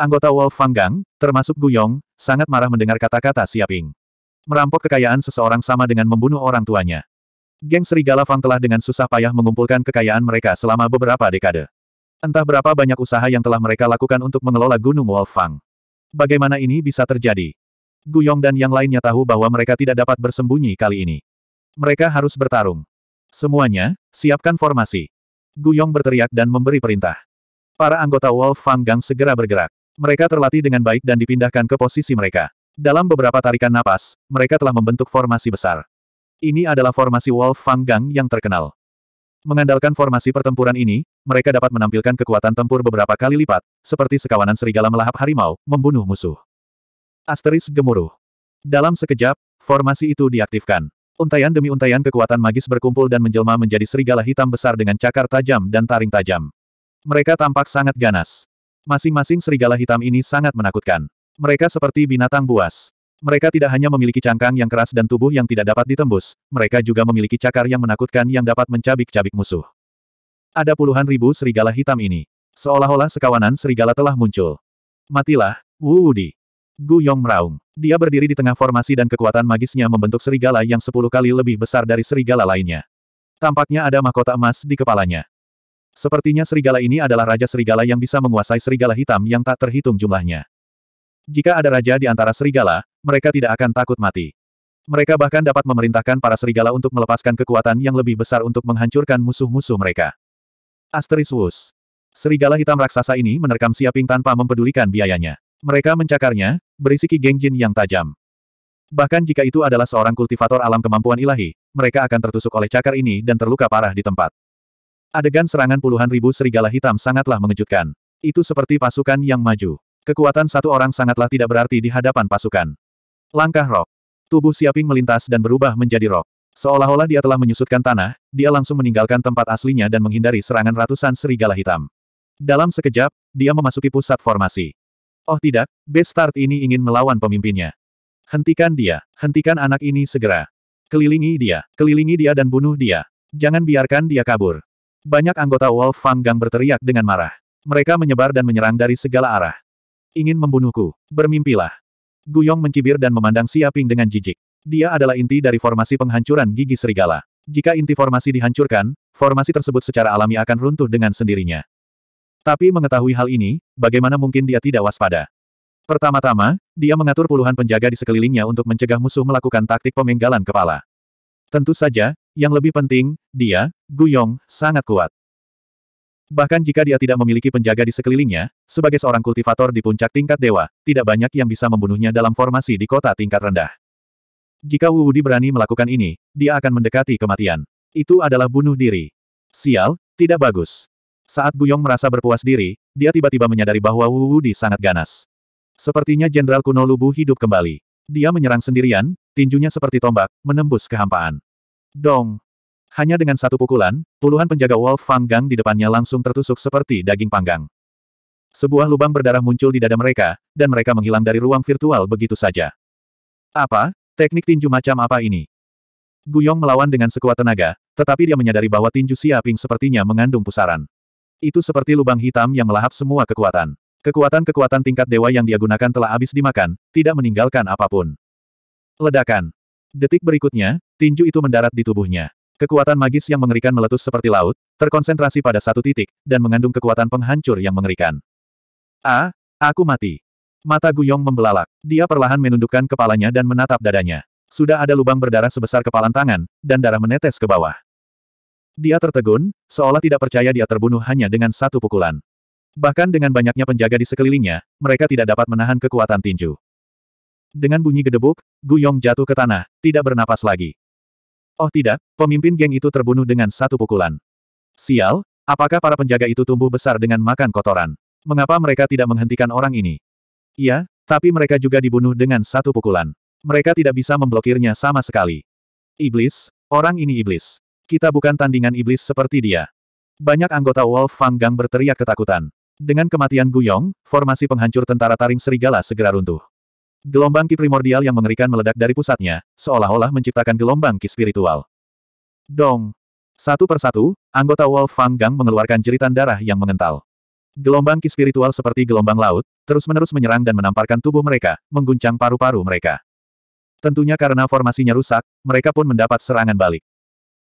Anggota Wolf Fanggang, termasuk Guyong, sangat marah mendengar kata-kata Siaping. Merampok kekayaan seseorang sama dengan membunuh orang tuanya. Geng Serigala Fang telah dengan susah payah mengumpulkan kekayaan mereka selama beberapa dekade. Entah berapa banyak usaha yang telah mereka lakukan untuk mengelola Gunung Wolf Fang. Bagaimana ini bisa terjadi? Guyong dan yang lainnya tahu bahwa mereka tidak dapat bersembunyi kali ini. Mereka harus bertarung. Semuanya, siapkan formasi. Guyong berteriak dan memberi perintah. Para anggota Wolf Fang Gang segera bergerak. Mereka terlatih dengan baik dan dipindahkan ke posisi mereka. Dalam beberapa tarikan napas, mereka telah membentuk formasi besar. Ini adalah formasi Wolf Fang Gang yang terkenal. Mengandalkan formasi pertempuran ini, mereka dapat menampilkan kekuatan tempur beberapa kali lipat, seperti sekawanan serigala melahap harimau, membunuh musuh. Asteris gemuruh. Dalam sekejap, formasi itu diaktifkan. Untaian demi untaian kekuatan magis berkumpul dan menjelma menjadi serigala hitam besar dengan cakar tajam dan taring tajam. Mereka tampak sangat ganas. Masing-masing serigala hitam ini sangat menakutkan. Mereka seperti binatang buas. Mereka tidak hanya memiliki cangkang yang keras dan tubuh yang tidak dapat ditembus, mereka juga memiliki cakar yang menakutkan yang dapat mencabik-cabik musuh. Ada puluhan ribu serigala hitam ini. Seolah-olah sekawanan serigala telah muncul. Matilah, Wu Wudi. Gu Yong meraung. Dia berdiri di tengah formasi dan kekuatan magisnya membentuk serigala yang sepuluh kali lebih besar dari serigala lainnya. Tampaknya ada mahkota emas di kepalanya. Sepertinya serigala ini adalah raja serigala yang bisa menguasai serigala hitam yang tak terhitung jumlahnya. Jika ada raja di antara serigala, mereka tidak akan takut mati. Mereka bahkan dapat memerintahkan para serigala untuk melepaskan kekuatan yang lebih besar untuk menghancurkan musuh-musuh mereka. Asteris Wus. Serigala hitam raksasa ini menerkam Siaping tanpa mempedulikan biayanya. Mereka mencakarnya, berisiki gengjin yang tajam. Bahkan jika itu adalah seorang kultivator alam kemampuan ilahi, mereka akan tertusuk oleh cakar ini dan terluka parah di tempat. Adegan serangan puluhan ribu serigala hitam sangatlah mengejutkan. Itu seperti pasukan yang maju. Kekuatan satu orang sangatlah tidak berarti di hadapan pasukan. Langkah rok. Tubuh Siaping melintas dan berubah menjadi rok. Seolah-olah dia telah menyusutkan tanah, dia langsung meninggalkan tempat aslinya dan menghindari serangan ratusan serigala hitam. Dalam sekejap, dia memasuki pusat formasi. Oh tidak, Bestart ini ingin melawan pemimpinnya. Hentikan dia, hentikan anak ini segera. Kelilingi dia, kelilingi dia dan bunuh dia. Jangan biarkan dia kabur. Banyak anggota Wolf Fang Gang berteriak dengan marah. Mereka menyebar dan menyerang dari segala arah. Ingin membunuhku, bermimpilah. Guyong mencibir dan memandang Siaping dengan jijik. Dia adalah inti dari formasi penghancuran gigi serigala. Jika inti formasi dihancurkan, formasi tersebut secara alami akan runtuh dengan sendirinya. Tapi mengetahui hal ini, bagaimana mungkin dia tidak waspada? Pertama-tama, dia mengatur puluhan penjaga di sekelilingnya untuk mencegah musuh melakukan taktik pemenggalan kepala. Tentu saja, yang lebih penting, dia, Guyong, sangat kuat. Bahkan jika dia tidak memiliki penjaga di sekelilingnya, sebagai seorang kultivator di puncak tingkat dewa, tidak banyak yang bisa membunuhnya dalam formasi di kota tingkat rendah. Jika Wu Wudi berani melakukan ini, dia akan mendekati kematian. Itu adalah bunuh diri. Sial, tidak bagus. Saat Guyong merasa berpuas diri, dia tiba-tiba menyadari bahwa Wu Wudi sangat ganas. Sepertinya Jenderal kuno Lubu hidup kembali. Dia menyerang sendirian, tinjunya seperti tombak, menembus kehampaan. Dong! Hanya dengan satu pukulan, puluhan penjaga Wolf Fang Gang di depannya langsung tertusuk seperti daging panggang. Sebuah lubang berdarah muncul di dada mereka, dan mereka menghilang dari ruang virtual begitu saja. Apa? Teknik tinju macam apa ini? Guyong melawan dengan sekuat tenaga, tetapi dia menyadari bahwa tinju siaping sepertinya mengandung pusaran. Itu seperti lubang hitam yang melahap semua kekuatan. Kekuatan-kekuatan tingkat dewa yang dia gunakan telah habis dimakan, tidak meninggalkan apapun. Ledakan. Detik berikutnya, tinju itu mendarat di tubuhnya. Kekuatan magis yang mengerikan meletus seperti laut, terkonsentrasi pada satu titik, dan mengandung kekuatan penghancur yang mengerikan. A, aku mati. Mata Guyong membelalak. Dia perlahan menundukkan kepalanya dan menatap dadanya. Sudah ada lubang berdarah sebesar kepalan tangan, dan darah menetes ke bawah. Dia tertegun, seolah tidak percaya dia terbunuh hanya dengan satu pukulan. Bahkan dengan banyaknya penjaga di sekelilingnya, mereka tidak dapat menahan kekuatan tinju. Dengan bunyi gedebuk, Gu Yong jatuh ke tanah, tidak bernapas lagi. Oh tidak, pemimpin geng itu terbunuh dengan satu pukulan. Sial, apakah para penjaga itu tumbuh besar dengan makan kotoran? Mengapa mereka tidak menghentikan orang ini? Iya, tapi mereka juga dibunuh dengan satu pukulan. Mereka tidak bisa memblokirnya sama sekali. Iblis, orang ini iblis. Kita bukan tandingan iblis seperti dia. Banyak anggota Wolf Fang Gang berteriak ketakutan. Dengan kematian Guyong, formasi penghancur tentara taring serigala segera runtuh. Gelombang ki primordial yang mengerikan meledak dari pusatnya, seolah-olah menciptakan gelombang ki spiritual. Dong! Satu persatu, anggota Wolf Fang Gang mengeluarkan jeritan darah yang mengental. Gelombang ki spiritual seperti gelombang laut, terus-menerus menyerang dan menamparkan tubuh mereka, mengguncang paru-paru mereka. Tentunya karena formasinya rusak, mereka pun mendapat serangan balik.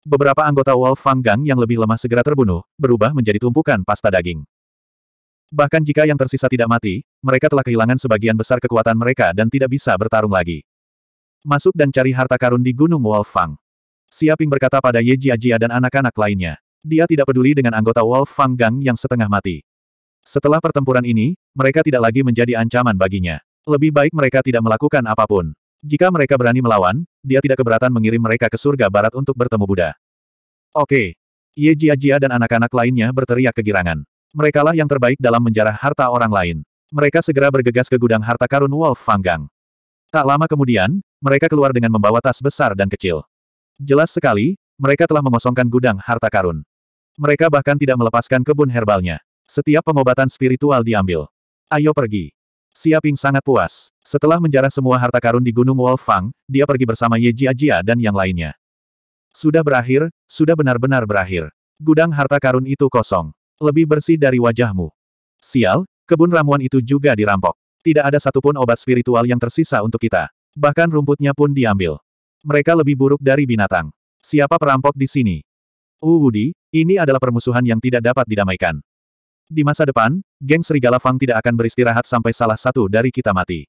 Beberapa anggota Wolf Fang Gang yang lebih lemah segera terbunuh, berubah menjadi tumpukan pasta daging. Bahkan jika yang tersisa tidak mati, mereka telah kehilangan sebagian besar kekuatan mereka dan tidak bisa bertarung lagi. Masuk dan cari harta karun di Gunung Wolf Fang. Siaping berkata pada Ye Jia dan anak-anak lainnya. Dia tidak peduli dengan anggota Wolf Fang Gang yang setengah mati. Setelah pertempuran ini, mereka tidak lagi menjadi ancaman baginya. Lebih baik mereka tidak melakukan apapun. Jika mereka berani melawan, dia tidak keberatan mengirim mereka ke surga barat untuk bertemu Buddha. Oke. Ye Jia dan anak-anak lainnya berteriak kegirangan. Merekalah yang terbaik dalam menjarah harta orang lain. Mereka segera bergegas ke gudang harta karun Wolf Fanggang. Tak lama kemudian, mereka keluar dengan membawa tas besar dan kecil. Jelas sekali, mereka telah mengosongkan gudang harta karun. Mereka bahkan tidak melepaskan kebun herbalnya. Setiap pengobatan spiritual diambil. Ayo pergi. Siaping sangat puas. Setelah menjarah semua harta karun di Gunung Wolf Fang, dia pergi bersama Ye Jia Jia dan yang lainnya. Sudah berakhir, sudah benar-benar berakhir. Gudang harta karun itu kosong. Lebih bersih dari wajahmu. Sial, kebun ramuan itu juga dirampok. Tidak ada satupun obat spiritual yang tersisa untuk kita. Bahkan rumputnya pun diambil. Mereka lebih buruk dari binatang. Siapa perampok di sini? Uwudi, uh, ini adalah permusuhan yang tidak dapat didamaikan. Di masa depan, geng Serigala Fang tidak akan beristirahat sampai salah satu dari kita mati.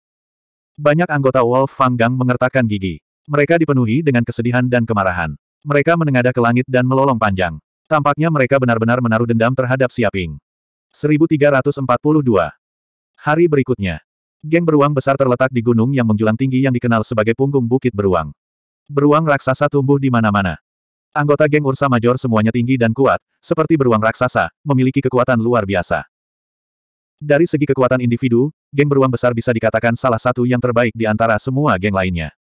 Banyak anggota Wolf Fang Gang mengertakkan gigi. Mereka dipenuhi dengan kesedihan dan kemarahan. Mereka menengadah ke langit dan melolong panjang. Tampaknya mereka benar-benar menaruh dendam terhadap Siaping. 1342. Hari berikutnya. Geng beruang besar terletak di gunung yang menjulang tinggi yang dikenal sebagai punggung bukit beruang. Beruang raksasa tumbuh di mana-mana. Anggota geng Ursa Major semuanya tinggi dan kuat, seperti beruang raksasa, memiliki kekuatan luar biasa. Dari segi kekuatan individu, geng beruang besar bisa dikatakan salah satu yang terbaik di antara semua geng lainnya.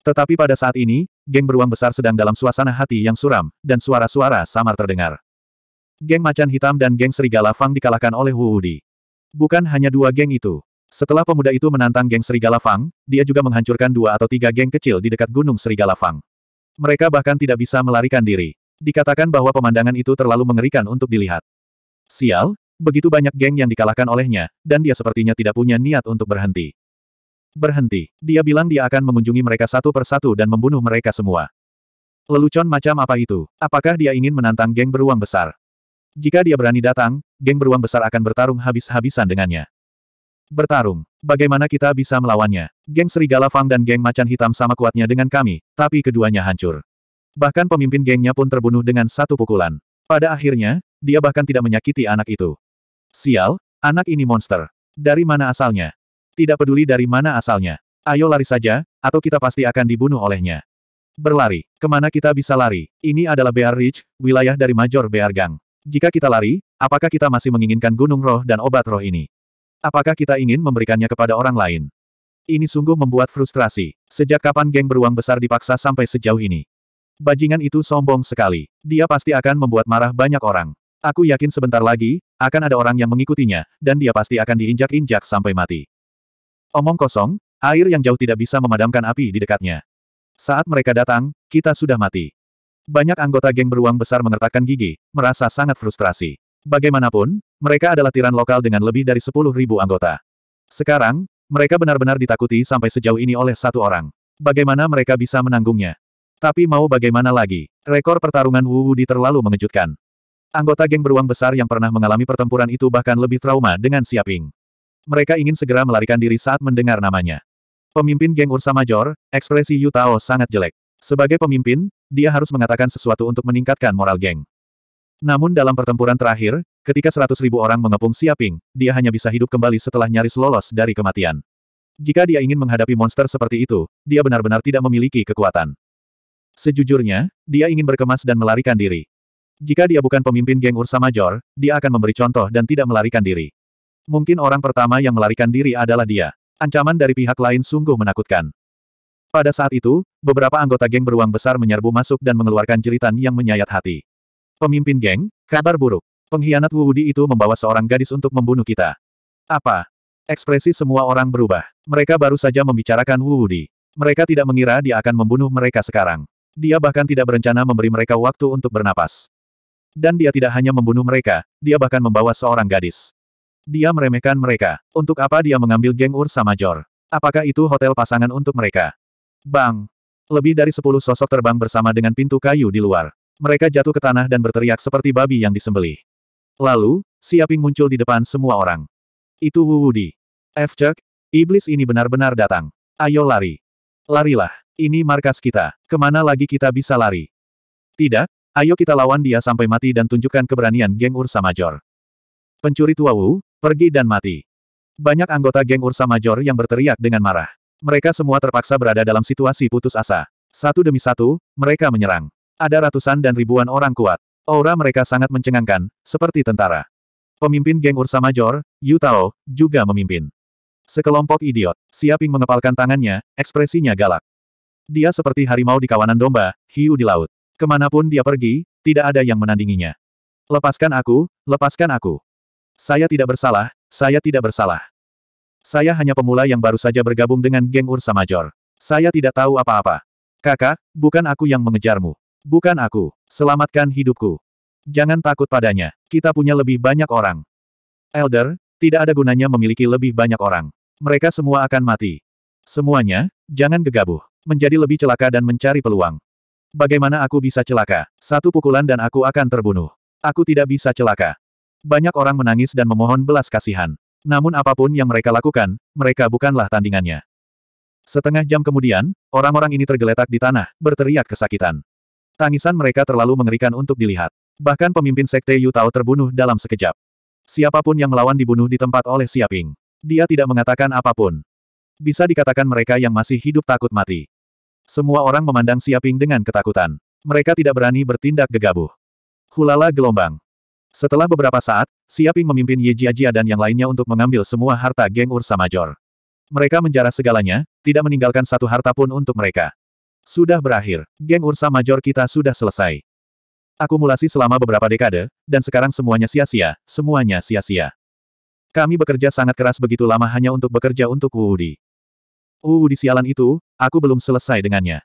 Tetapi pada saat ini, geng beruang besar sedang dalam suasana hati yang suram, dan suara-suara samar terdengar. Geng Macan Hitam dan geng Serigala Fang dikalahkan oleh Wu Bukan hanya dua geng itu. Setelah pemuda itu menantang geng Serigala Fang, dia juga menghancurkan dua atau tiga geng kecil di dekat Gunung Serigala Fang. Mereka bahkan tidak bisa melarikan diri. Dikatakan bahwa pemandangan itu terlalu mengerikan untuk dilihat. Sial, begitu banyak geng yang dikalahkan olehnya, dan dia sepertinya tidak punya niat untuk berhenti. Berhenti. Dia bilang dia akan mengunjungi mereka satu persatu dan membunuh mereka semua. Lelucon macam apa itu? Apakah dia ingin menantang geng beruang besar? Jika dia berani datang, geng beruang besar akan bertarung habis-habisan dengannya. Bertarung. Bagaimana kita bisa melawannya? Geng Serigala Fang dan geng Macan Hitam sama kuatnya dengan kami, tapi keduanya hancur. Bahkan pemimpin gengnya pun terbunuh dengan satu pukulan. Pada akhirnya, dia bahkan tidak menyakiti anak itu. Sial, anak ini monster. Dari mana asalnya? Tidak peduli dari mana asalnya. Ayo lari saja, atau kita pasti akan dibunuh olehnya. Berlari. Kemana kita bisa lari? Ini adalah Bear Ridge, wilayah dari Major Bear Gang. Jika kita lari, apakah kita masih menginginkan gunung roh dan obat roh ini? Apakah kita ingin memberikannya kepada orang lain? Ini sungguh membuat frustrasi. Sejak kapan geng beruang besar dipaksa sampai sejauh ini? Bajingan itu sombong sekali. Dia pasti akan membuat marah banyak orang. Aku yakin sebentar lagi, akan ada orang yang mengikutinya, dan dia pasti akan diinjak-injak sampai mati. Omong kosong, air yang jauh tidak bisa memadamkan api di dekatnya. Saat mereka datang, kita sudah mati. Banyak anggota geng beruang besar mengertakkan gigi, merasa sangat frustrasi. Bagaimanapun, mereka adalah tiran lokal dengan lebih dari 10.000 anggota. Sekarang, mereka benar-benar ditakuti sampai sejauh ini oleh satu orang. Bagaimana mereka bisa menanggungnya? Tapi mau bagaimana lagi, rekor pertarungan Wu Wudi terlalu mengejutkan. Anggota geng beruang besar yang pernah mengalami pertempuran itu bahkan lebih trauma dengan Siaping. Mereka ingin segera melarikan diri saat mendengar namanya. Pemimpin geng Ursa Major, ekspresi Yu Tao sangat jelek. Sebagai pemimpin, dia harus mengatakan sesuatu untuk meningkatkan moral geng. Namun dalam pertempuran terakhir, ketika seratus ribu orang mengepung Siaping, dia hanya bisa hidup kembali setelah nyaris lolos dari kematian. Jika dia ingin menghadapi monster seperti itu, dia benar-benar tidak memiliki kekuatan. Sejujurnya, dia ingin berkemas dan melarikan diri. Jika dia bukan pemimpin geng Ursa Major, dia akan memberi contoh dan tidak melarikan diri. Mungkin orang pertama yang melarikan diri adalah dia. Ancaman dari pihak lain sungguh menakutkan. Pada saat itu, beberapa anggota geng beruang besar menyerbu masuk dan mengeluarkan jeritan yang menyayat hati. Pemimpin geng, kabar buruk. Pengkhianat Wudi itu membawa seorang gadis untuk membunuh kita. Apa? Ekspresi semua orang berubah. Mereka baru saja membicarakan Wudi. Mereka tidak mengira dia akan membunuh mereka sekarang. Dia bahkan tidak berencana memberi mereka waktu untuk bernapas. Dan dia tidak hanya membunuh mereka, dia bahkan membawa seorang gadis. Dia meremehkan mereka. Untuk apa dia mengambil geng Ur sama Jor? Apakah itu hotel pasangan untuk mereka? Bang! Lebih dari sepuluh sosok terbang bersama dengan pintu kayu di luar. Mereka jatuh ke tanah dan berteriak seperti babi yang disembeli. Lalu, Siaping muncul di depan semua orang. Itu Wu Wudi. F. Chuck, iblis ini benar-benar datang. Ayo lari. Larilah. Ini markas kita. Kemana lagi kita bisa lari? Tidak, ayo kita lawan dia sampai mati dan tunjukkan keberanian geng Ursa Major. Pencuri tua Wu, Pergi dan mati. Banyak anggota geng Ursa Major yang berteriak dengan marah. Mereka semua terpaksa berada dalam situasi putus asa. Satu demi satu, mereka menyerang. Ada ratusan dan ribuan orang kuat. Aura mereka sangat mencengangkan, seperti tentara. Pemimpin geng Ursa Major, Yu Tao, juga memimpin. Sekelompok idiot, Siaping mengepalkan tangannya, ekspresinya galak. Dia seperti harimau di kawanan domba, hiu di laut. Kemanapun dia pergi, tidak ada yang menandinginya. Lepaskan aku, lepaskan aku. Saya tidak bersalah, saya tidak bersalah. Saya hanya pemula yang baru saja bergabung dengan geng Ursa Major. Saya tidak tahu apa-apa. Kakak, bukan aku yang mengejarmu. Bukan aku. Selamatkan hidupku. Jangan takut padanya. Kita punya lebih banyak orang. Elder, tidak ada gunanya memiliki lebih banyak orang. Mereka semua akan mati. Semuanya, jangan gegabah. Menjadi lebih celaka dan mencari peluang. Bagaimana aku bisa celaka? Satu pukulan dan aku akan terbunuh. Aku tidak bisa celaka. Banyak orang menangis dan memohon belas kasihan. Namun apapun yang mereka lakukan, mereka bukanlah tandingannya. Setengah jam kemudian, orang-orang ini tergeletak di tanah, berteriak kesakitan. Tangisan mereka terlalu mengerikan untuk dilihat. Bahkan pemimpin sekte Yu Tao terbunuh dalam sekejap. Siapapun yang melawan dibunuh di tempat oleh Siaping. Dia tidak mengatakan apapun. Bisa dikatakan mereka yang masih hidup takut mati. Semua orang memandang Siaping dengan ketakutan. Mereka tidak berani bertindak gegabah. Hulala gelombang. Setelah beberapa saat, Siaping memimpin Ye Jiajia dan yang lainnya untuk mengambil semua harta geng Ursa Major. Mereka menjarah segalanya, tidak meninggalkan satu harta pun untuk mereka. Sudah berakhir, geng Ursa Major kita sudah selesai. Akumulasi selama beberapa dekade, dan sekarang semuanya sia-sia, semuanya sia-sia. Kami bekerja sangat keras begitu lama hanya untuk bekerja untuk Wuudi. Wuudi sialan itu, aku belum selesai dengannya.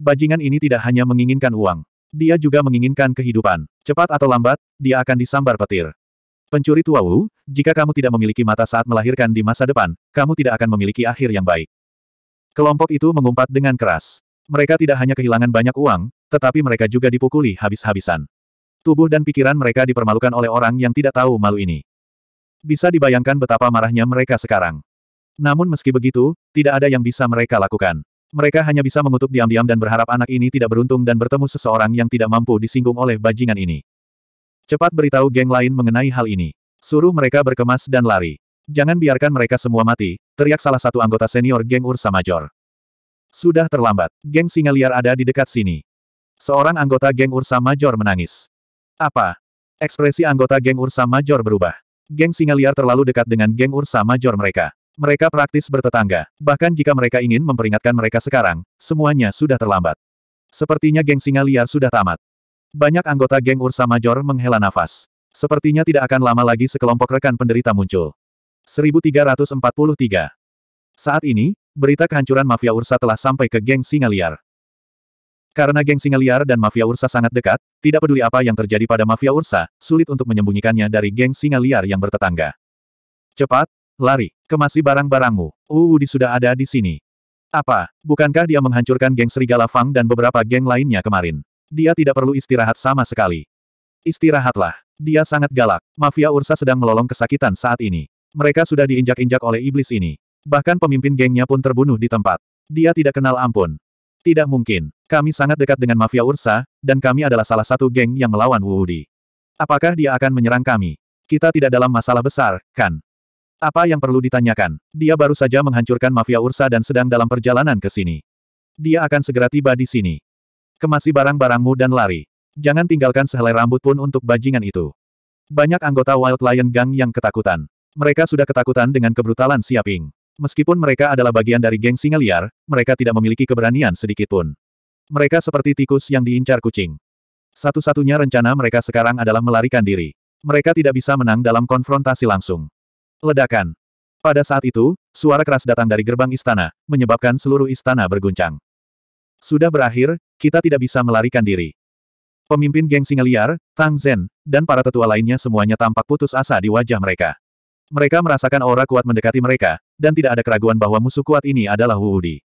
Bajingan ini tidak hanya menginginkan uang. Dia juga menginginkan kehidupan. Cepat atau lambat, dia akan disambar petir. Pencuri tua jika kamu tidak memiliki mata saat melahirkan di masa depan, kamu tidak akan memiliki akhir yang baik. Kelompok itu mengumpat dengan keras. Mereka tidak hanya kehilangan banyak uang, tetapi mereka juga dipukuli habis-habisan. Tubuh dan pikiran mereka dipermalukan oleh orang yang tidak tahu malu ini. Bisa dibayangkan betapa marahnya mereka sekarang. Namun meski begitu, tidak ada yang bisa mereka lakukan. Mereka hanya bisa mengutuk diam-diam dan berharap anak ini tidak beruntung dan bertemu seseorang yang tidak mampu disinggung oleh bajingan ini. Cepat beritahu geng lain mengenai hal ini. Suruh mereka berkemas dan lari. Jangan biarkan mereka semua mati, teriak salah satu anggota senior geng Ursa Major. Sudah terlambat, geng singa liar ada di dekat sini. Seorang anggota geng Ursa Major menangis. Apa? Ekspresi anggota geng Ursa Major berubah. Geng singa liar terlalu dekat dengan geng Ursa Major mereka. Mereka praktis bertetangga. Bahkan jika mereka ingin memperingatkan mereka sekarang, semuanya sudah terlambat. Sepertinya geng singa liar sudah tamat. Banyak anggota geng Ursa Major menghela nafas. Sepertinya tidak akan lama lagi sekelompok rekan penderita muncul. 1343. Saat ini, berita kehancuran Mafia Ursa telah sampai ke geng singa liar. Karena geng singa liar dan mafia Ursa sangat dekat, tidak peduli apa yang terjadi pada mafia Ursa, sulit untuk menyembunyikannya dari geng singa liar yang bertetangga. Cepat, Lari, kemasi barang-barangmu. Uh, di sudah ada di sini. Apa, bukankah dia menghancurkan geng Serigala Fang dan beberapa geng lainnya kemarin? Dia tidak perlu istirahat sama sekali. Istirahatlah. Dia sangat galak. Mafia Ursa sedang melolong kesakitan saat ini. Mereka sudah diinjak-injak oleh iblis ini. Bahkan pemimpin gengnya pun terbunuh di tempat. Dia tidak kenal ampun. Tidak mungkin. Kami sangat dekat dengan Mafia Ursa, dan kami adalah salah satu geng yang melawan Wuudi. Apakah dia akan menyerang kami? Kita tidak dalam masalah besar, kan? Apa yang perlu ditanyakan? Dia baru saja menghancurkan mafia Ursa dan sedang dalam perjalanan ke sini. Dia akan segera tiba di sini. Kemasi barang-barangmu dan lari. Jangan tinggalkan sehelai rambut pun untuk bajingan itu. Banyak anggota Wild Lion Gang yang ketakutan. Mereka sudah ketakutan dengan kebrutalan Siaping. Meskipun mereka adalah bagian dari geng singa liar, mereka tidak memiliki keberanian sedikitpun. Mereka seperti tikus yang diincar kucing. Satu-satunya rencana mereka sekarang adalah melarikan diri. Mereka tidak bisa menang dalam konfrontasi langsung. Ledakan. Pada saat itu, suara keras datang dari gerbang istana, menyebabkan seluruh istana berguncang. Sudah berakhir, kita tidak bisa melarikan diri. Pemimpin geng singa liar, Tang Zhen, dan para tetua lainnya semuanya tampak putus asa di wajah mereka. Mereka merasakan aura kuat mendekati mereka, dan tidak ada keraguan bahwa musuh kuat ini adalah Wu Wudi.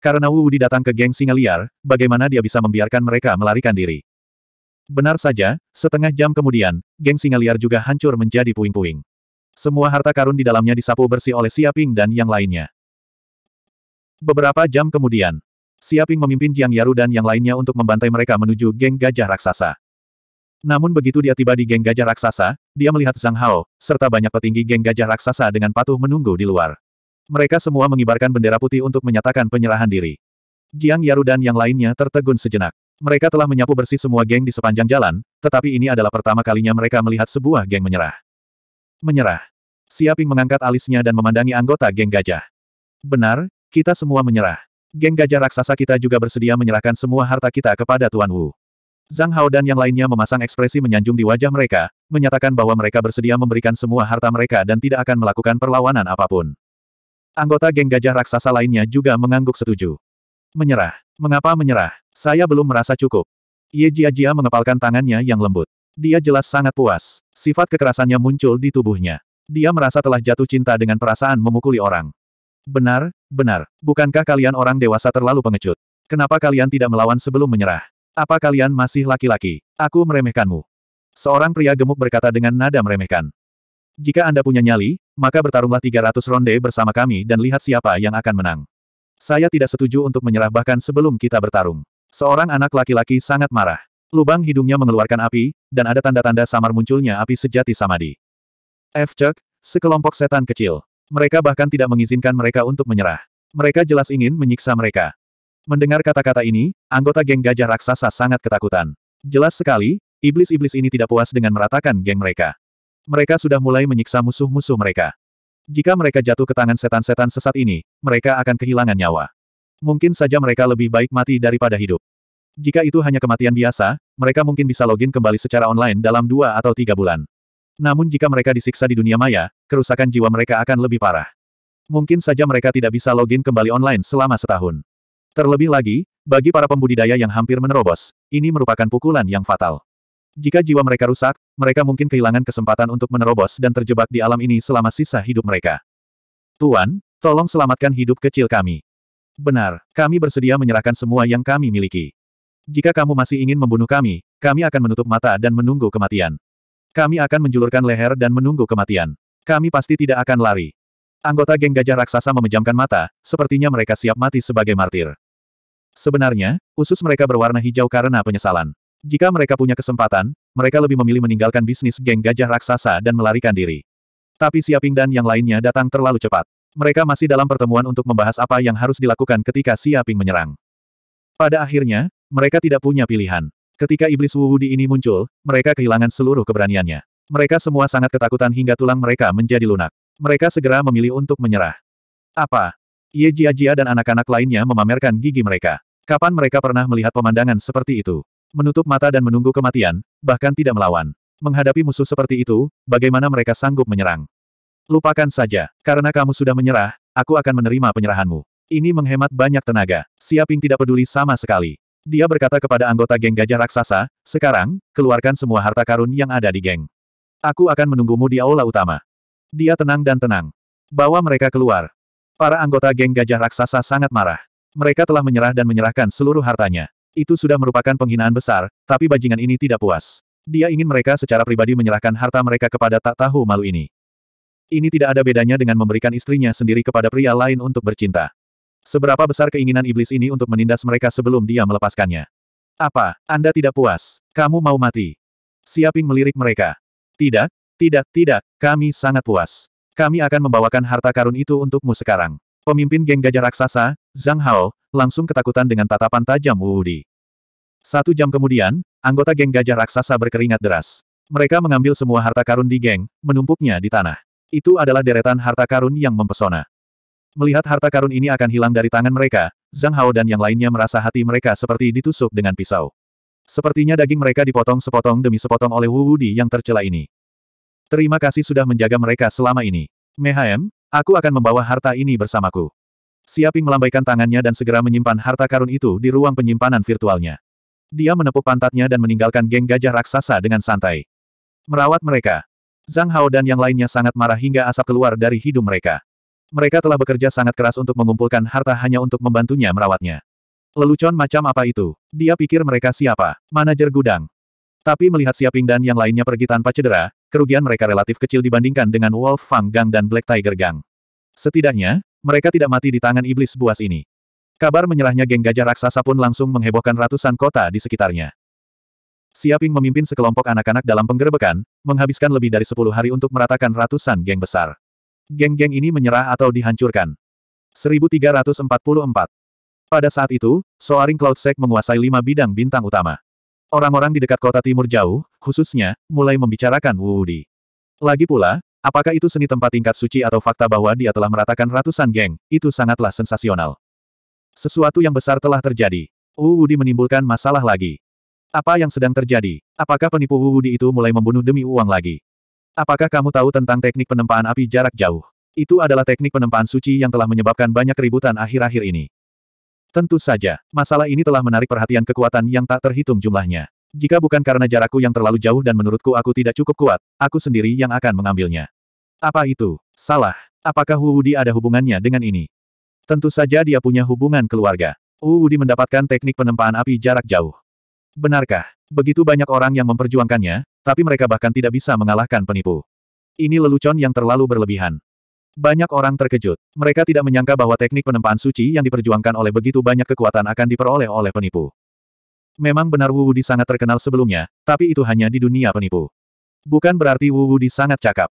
Karena Wu Wudi datang ke geng singa liar, bagaimana dia bisa membiarkan mereka melarikan diri? Benar saja, setengah jam kemudian, geng singa liar juga hancur menjadi puing-puing. Semua harta karun di dalamnya disapu bersih oleh Siaping dan yang lainnya. Beberapa jam kemudian, Siaping memimpin Jiang Yaru dan yang lainnya untuk membantai mereka menuju geng gajah raksasa. Namun begitu dia tiba di geng gajah raksasa, dia melihat Zhang Hao, serta banyak petinggi geng gajah raksasa dengan patuh menunggu di luar. Mereka semua mengibarkan bendera putih untuk menyatakan penyerahan diri. Jiang Yaru dan yang lainnya tertegun sejenak. Mereka telah menyapu bersih semua geng di sepanjang jalan, tetapi ini adalah pertama kalinya mereka melihat sebuah geng menyerah menyerah. Siaping mengangkat alisnya dan memandangi anggota geng gajah. Benar, kita semua menyerah. Geng gajah raksasa kita juga bersedia menyerahkan semua harta kita kepada Tuan Wu. Zhang Hao dan yang lainnya memasang ekspresi menyanjung di wajah mereka, menyatakan bahwa mereka bersedia memberikan semua harta mereka dan tidak akan melakukan perlawanan apapun. Anggota geng gajah raksasa lainnya juga mengangguk setuju. Menyerah. Mengapa menyerah? Saya belum merasa cukup. Ye Jia Jia mengepalkan tangannya yang lembut. Dia jelas sangat puas. Sifat kekerasannya muncul di tubuhnya. Dia merasa telah jatuh cinta dengan perasaan memukuli orang. Benar, benar. Bukankah kalian orang dewasa terlalu pengecut? Kenapa kalian tidak melawan sebelum menyerah? Apa kalian masih laki-laki? Aku meremehkanmu. Seorang pria gemuk berkata dengan nada meremehkan. Jika Anda punya nyali, maka bertarunglah 300 ronde bersama kami dan lihat siapa yang akan menang. Saya tidak setuju untuk menyerah bahkan sebelum kita bertarung. Seorang anak laki-laki sangat marah. Lubang hidungnya mengeluarkan api, dan ada tanda-tanda samar munculnya api sejati samadi. F. Cek, sekelompok setan kecil. Mereka bahkan tidak mengizinkan mereka untuk menyerah. Mereka jelas ingin menyiksa mereka. Mendengar kata-kata ini, anggota geng gajah raksasa sangat ketakutan. Jelas sekali, iblis-iblis ini tidak puas dengan meratakan geng mereka. Mereka sudah mulai menyiksa musuh-musuh mereka. Jika mereka jatuh ke tangan setan-setan sesat ini, mereka akan kehilangan nyawa. Mungkin saja mereka lebih baik mati daripada hidup. Jika itu hanya kematian biasa, mereka mungkin bisa login kembali secara online dalam dua atau tiga bulan. Namun jika mereka disiksa di dunia maya, kerusakan jiwa mereka akan lebih parah. Mungkin saja mereka tidak bisa login kembali online selama setahun. Terlebih lagi, bagi para pembudidaya yang hampir menerobos, ini merupakan pukulan yang fatal. Jika jiwa mereka rusak, mereka mungkin kehilangan kesempatan untuk menerobos dan terjebak di alam ini selama sisa hidup mereka. Tuan, tolong selamatkan hidup kecil kami. Benar, kami bersedia menyerahkan semua yang kami miliki. Jika kamu masih ingin membunuh kami, kami akan menutup mata dan menunggu kematian. Kami akan menjulurkan leher dan menunggu kematian. Kami pasti tidak akan lari. Anggota geng gajah raksasa memejamkan mata, sepertinya mereka siap mati sebagai martir. Sebenarnya, usus mereka berwarna hijau karena penyesalan. Jika mereka punya kesempatan, mereka lebih memilih meninggalkan bisnis geng gajah raksasa dan melarikan diri. Tapi Siaping dan yang lainnya datang terlalu cepat. Mereka masih dalam pertemuan untuk membahas apa yang harus dilakukan ketika Siaping menyerang. Pada akhirnya, mereka tidak punya pilihan. Ketika iblis di ini muncul, mereka kehilangan seluruh keberaniannya. Mereka semua sangat ketakutan hingga tulang mereka menjadi lunak. Mereka segera memilih untuk menyerah. Apa? Ye Jia Jia dan anak-anak lainnya memamerkan gigi mereka. Kapan mereka pernah melihat pemandangan seperti itu? Menutup mata dan menunggu kematian, bahkan tidak melawan. Menghadapi musuh seperti itu, bagaimana mereka sanggup menyerang? Lupakan saja, karena kamu sudah menyerah, aku akan menerima penyerahanmu. Ini menghemat banyak tenaga. Siaping tidak peduli sama sekali. Dia berkata kepada anggota geng gajah raksasa, sekarang, keluarkan semua harta karun yang ada di geng. Aku akan menunggumu di aula utama. Dia tenang dan tenang. Bawa mereka keluar. Para anggota geng gajah raksasa sangat marah. Mereka telah menyerah dan menyerahkan seluruh hartanya. Itu sudah merupakan penghinaan besar, tapi bajingan ini tidak puas. Dia ingin mereka secara pribadi menyerahkan harta mereka kepada tak tahu malu ini. Ini tidak ada bedanya dengan memberikan istrinya sendiri kepada pria lain untuk bercinta. Seberapa besar keinginan iblis ini untuk menindas mereka sebelum dia melepaskannya? Apa, Anda tidak puas? Kamu mau mati? Siaping melirik mereka. Tidak, tidak, tidak, kami sangat puas. Kami akan membawakan harta karun itu untukmu sekarang. Pemimpin geng gajah raksasa, Zhang Hao, langsung ketakutan dengan tatapan tajam Wu Wudi. Satu jam kemudian, anggota geng gajah raksasa berkeringat deras. Mereka mengambil semua harta karun di geng, menumpuknya di tanah. Itu adalah deretan harta karun yang mempesona. Melihat harta karun ini akan hilang dari tangan mereka, Zhang Hao dan yang lainnya merasa hati mereka seperti ditusuk dengan pisau. Sepertinya daging mereka dipotong sepotong demi sepotong oleh Wu Wudi yang tercela ini. Terima kasih sudah menjaga mereka selama ini. Mehaem, aku akan membawa harta ini bersamaku. Siaping melambaikan tangannya dan segera menyimpan harta karun itu di ruang penyimpanan virtualnya. Dia menepuk pantatnya dan meninggalkan geng gajah raksasa dengan santai. Merawat mereka. Zhang Hao dan yang lainnya sangat marah hingga asap keluar dari hidung mereka. Mereka telah bekerja sangat keras untuk mengumpulkan harta hanya untuk membantunya merawatnya. Lelucon macam apa itu? Dia pikir mereka siapa? Manajer gudang. Tapi melihat Siaping dan yang lainnya pergi tanpa cedera, kerugian mereka relatif kecil dibandingkan dengan Wolf Fang Gang dan Black Tiger Gang. Setidaknya, mereka tidak mati di tangan iblis buas ini. Kabar menyerahnya geng gajah raksasa pun langsung menghebohkan ratusan kota di sekitarnya. Siaping memimpin sekelompok anak-anak dalam penggerebekan, menghabiskan lebih dari 10 hari untuk meratakan ratusan geng besar. Geng-geng ini menyerah atau dihancurkan. 1344. Pada saat itu, Soaring Cloud Sect menguasai lima bidang bintang utama. Orang-orang di dekat kota timur jauh, khususnya, mulai membicarakan Wu Di. Lagi pula, apakah itu seni tempat tingkat suci atau fakta bahwa dia telah meratakan ratusan geng, itu sangatlah sensasional. Sesuatu yang besar telah terjadi. Wu Wudi menimbulkan masalah lagi. Apa yang sedang terjadi? Apakah penipu Wu Wudi itu mulai membunuh demi uang lagi? Apakah kamu tahu tentang teknik penempaan api jarak jauh? Itu adalah teknik penempaan suci yang telah menyebabkan banyak keributan akhir-akhir ini. Tentu saja, masalah ini telah menarik perhatian kekuatan yang tak terhitung jumlahnya. Jika bukan karena jarakku yang terlalu jauh dan menurutku aku tidak cukup kuat, aku sendiri yang akan mengambilnya. Apa itu? Salah. Apakah Huudi ada hubungannya dengan ini? Tentu saja dia punya hubungan keluarga. Huudi mendapatkan teknik penempaan api jarak jauh. Benarkah? Begitu banyak orang yang memperjuangkannya, tapi mereka bahkan tidak bisa mengalahkan penipu. Ini lelucon yang terlalu berlebihan. Banyak orang terkejut. Mereka tidak menyangka bahwa teknik penempaan suci yang diperjuangkan oleh begitu banyak kekuatan akan diperoleh oleh penipu. Memang benar Wu Wudi sangat terkenal sebelumnya, tapi itu hanya di dunia penipu. Bukan berarti Wu Wudi sangat cakap.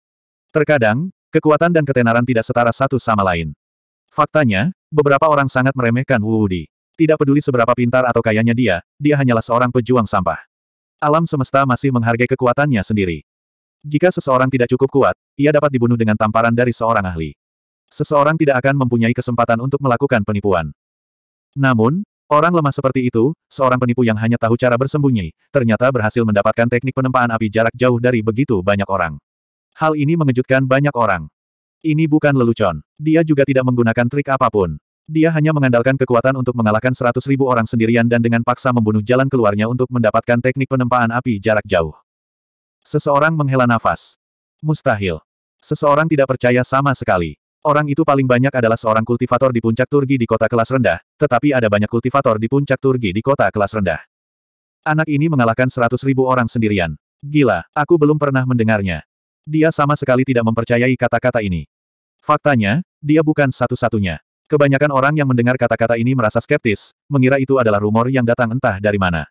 Terkadang, kekuatan dan ketenaran tidak setara satu sama lain. Faktanya, beberapa orang sangat meremehkan Wu Wudi. Tidak peduli seberapa pintar atau kayanya dia, dia hanyalah seorang pejuang sampah. Alam semesta masih menghargai kekuatannya sendiri. Jika seseorang tidak cukup kuat, ia dapat dibunuh dengan tamparan dari seorang ahli. Seseorang tidak akan mempunyai kesempatan untuk melakukan penipuan. Namun, orang lemah seperti itu, seorang penipu yang hanya tahu cara bersembunyi, ternyata berhasil mendapatkan teknik penempaan api jarak jauh dari begitu banyak orang. Hal ini mengejutkan banyak orang. Ini bukan lelucon. Dia juga tidak menggunakan trik apapun. Dia hanya mengandalkan kekuatan untuk mengalahkan seratus ribu orang sendirian dan dengan paksa membunuh jalan keluarnya untuk mendapatkan teknik penempaan api jarak jauh. Seseorang menghela nafas. Mustahil. Seseorang tidak percaya sama sekali. Orang itu paling banyak adalah seorang kultivator di puncak Turgi di kota kelas rendah, tetapi ada banyak kultivator di puncak Turgi di kota kelas rendah. Anak ini mengalahkan seratus ribu orang sendirian. Gila, aku belum pernah mendengarnya. Dia sama sekali tidak mempercayai kata-kata ini. Faktanya, dia bukan satu-satunya. Kebanyakan orang yang mendengar kata-kata ini merasa skeptis, mengira itu adalah rumor yang datang entah dari mana.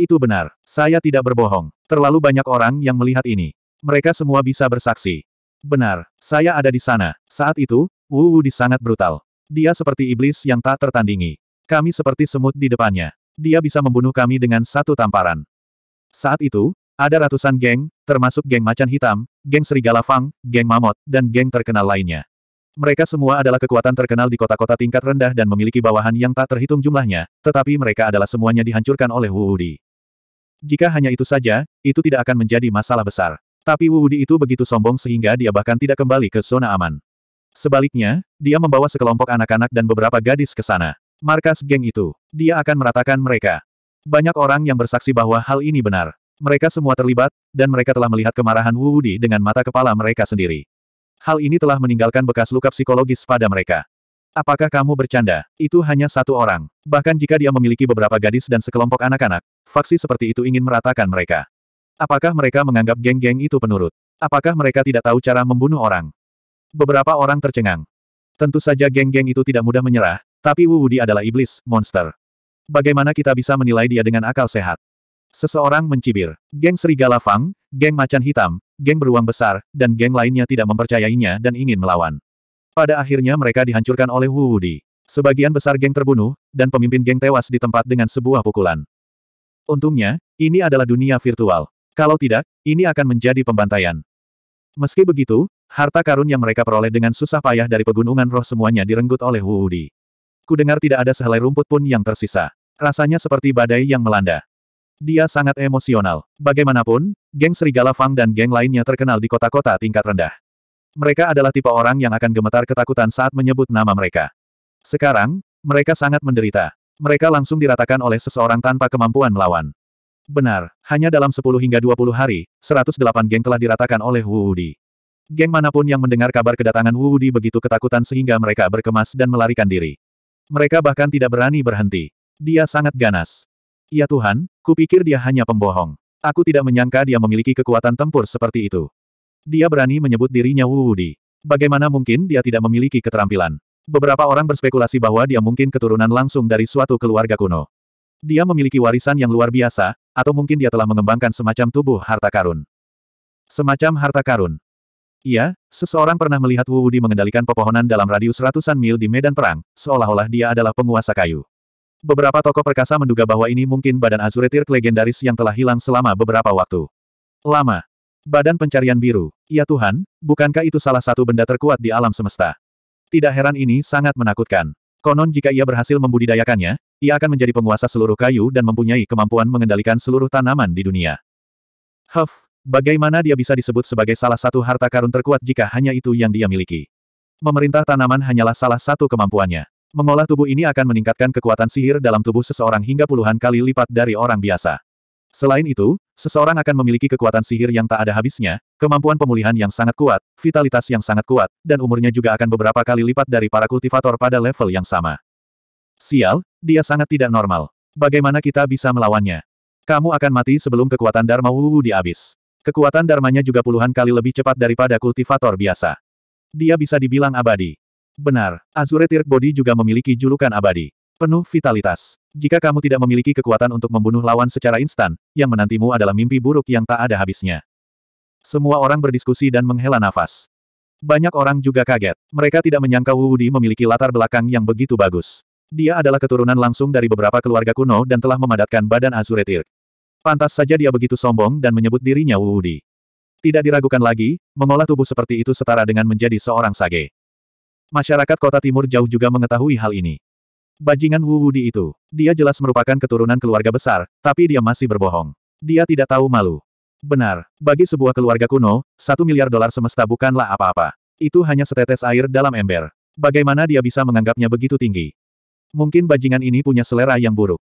Itu benar, saya tidak berbohong. Terlalu banyak orang yang melihat ini. Mereka semua bisa bersaksi. Benar, saya ada di sana. Saat itu, Wu Wudi sangat brutal. Dia seperti iblis yang tak tertandingi. Kami seperti semut di depannya. Dia bisa membunuh kami dengan satu tamparan. Saat itu, ada ratusan geng, termasuk geng macan hitam, geng serigala fang, geng mamot, dan geng terkenal lainnya. Mereka semua adalah kekuatan terkenal di kota-kota tingkat rendah dan memiliki bawahan yang tak terhitung jumlahnya, tetapi mereka adalah semuanya dihancurkan oleh Wu Wudi. Jika hanya itu saja, itu tidak akan menjadi masalah besar. Tapi Wu Wudi itu begitu sombong sehingga dia bahkan tidak kembali ke zona aman. Sebaliknya, dia membawa sekelompok anak-anak dan beberapa gadis ke sana. Markas geng itu, dia akan meratakan mereka. Banyak orang yang bersaksi bahwa hal ini benar. Mereka semua terlibat, dan mereka telah melihat kemarahan Wu Wudi dengan mata kepala mereka sendiri. Hal ini telah meninggalkan bekas luka psikologis pada mereka. Apakah kamu bercanda? Itu hanya satu orang. Bahkan jika dia memiliki beberapa gadis dan sekelompok anak-anak, faksi seperti itu ingin meratakan mereka. Apakah mereka menganggap geng-geng itu penurut? Apakah mereka tidak tahu cara membunuh orang? Beberapa orang tercengang. Tentu saja geng-geng itu tidak mudah menyerah, tapi Wu Wudi adalah iblis, monster. Bagaimana kita bisa menilai dia dengan akal sehat? Seseorang mencibir. Geng Serigala Fang, geng Macan Hitam, geng beruang besar, dan geng lainnya tidak mempercayainya dan ingin melawan. Pada akhirnya mereka dihancurkan oleh Wu Wudi. Sebagian besar geng terbunuh, dan pemimpin geng tewas di tempat dengan sebuah pukulan. Untungnya, ini adalah dunia virtual. Kalau tidak, ini akan menjadi pembantaian. Meski begitu, harta karun yang mereka peroleh dengan susah payah dari pegunungan roh semuanya direnggut oleh Wu Wudi. dengar tidak ada sehelai rumput pun yang tersisa. Rasanya seperti badai yang melanda. Dia sangat emosional. Bagaimanapun, Geng Serigala Fang dan geng lainnya terkenal di kota-kota tingkat rendah. Mereka adalah tipe orang yang akan gemetar ketakutan saat menyebut nama mereka. Sekarang, mereka sangat menderita. Mereka langsung diratakan oleh seseorang tanpa kemampuan melawan. Benar, hanya dalam 10 hingga 20 hari, 108 geng telah diratakan oleh Wu Wudi. Geng manapun yang mendengar kabar kedatangan Wu Wudi begitu ketakutan sehingga mereka berkemas dan melarikan diri. Mereka bahkan tidak berani berhenti. Dia sangat ganas. Ya Tuhan, kupikir dia hanya pembohong. Aku tidak menyangka dia memiliki kekuatan tempur seperti itu. Dia berani menyebut dirinya Wu Wudi. Bagaimana mungkin dia tidak memiliki keterampilan? Beberapa orang berspekulasi bahwa dia mungkin keturunan langsung dari suatu keluarga kuno. Dia memiliki warisan yang luar biasa, atau mungkin dia telah mengembangkan semacam tubuh harta karun. Semacam harta karun. Iya, seseorang pernah melihat Wu Wudi mengendalikan pepohonan dalam radius ratusan mil di medan perang, seolah-olah dia adalah penguasa kayu. Beberapa tokoh perkasa menduga bahwa ini mungkin badan Azure Tirk legendaris yang telah hilang selama beberapa waktu. Lama. Badan pencarian biru. Ya Tuhan, bukankah itu salah satu benda terkuat di alam semesta? Tidak heran ini sangat menakutkan. Konon jika ia berhasil membudidayakannya, ia akan menjadi penguasa seluruh kayu dan mempunyai kemampuan mengendalikan seluruh tanaman di dunia. Huff, bagaimana dia bisa disebut sebagai salah satu harta karun terkuat jika hanya itu yang dia miliki? Memerintah tanaman hanyalah salah satu kemampuannya. Mengolah tubuh ini akan meningkatkan kekuatan sihir dalam tubuh seseorang hingga puluhan kali lipat dari orang biasa. Selain itu, seseorang akan memiliki kekuatan sihir yang tak ada habisnya, kemampuan pemulihan yang sangat kuat, vitalitas yang sangat kuat, dan umurnya juga akan beberapa kali lipat dari para kultivator pada level yang sama. Sial, dia sangat tidak normal. Bagaimana kita bisa melawannya? Kamu akan mati sebelum kekuatan Dharma Wuwu dihabis. Kekuatan Dharmanya juga puluhan kali lebih cepat daripada kultivator biasa. Dia bisa dibilang abadi. Benar, Azure Tirk Body juga memiliki julukan abadi. Penuh vitalitas. Jika kamu tidak memiliki kekuatan untuk membunuh lawan secara instan, yang menantimu adalah mimpi buruk yang tak ada habisnya. Semua orang berdiskusi dan menghela nafas. Banyak orang juga kaget. Mereka tidak menyangka Wu Wudi memiliki latar belakang yang begitu bagus. Dia adalah keturunan langsung dari beberapa keluarga kuno dan telah memadatkan badan Azure Tirk. Pantas saja dia begitu sombong dan menyebut dirinya Wu Wudi. Tidak diragukan lagi, mengolah tubuh seperti itu setara dengan menjadi seorang sage. Masyarakat kota timur jauh juga mengetahui hal ini. Bajingan Wu Wudi itu, dia jelas merupakan keturunan keluarga besar, tapi dia masih berbohong. Dia tidak tahu malu. Benar, bagi sebuah keluarga kuno, satu miliar dolar semesta bukanlah apa-apa. Itu hanya setetes air dalam ember. Bagaimana dia bisa menganggapnya begitu tinggi? Mungkin bajingan ini punya selera yang buruk.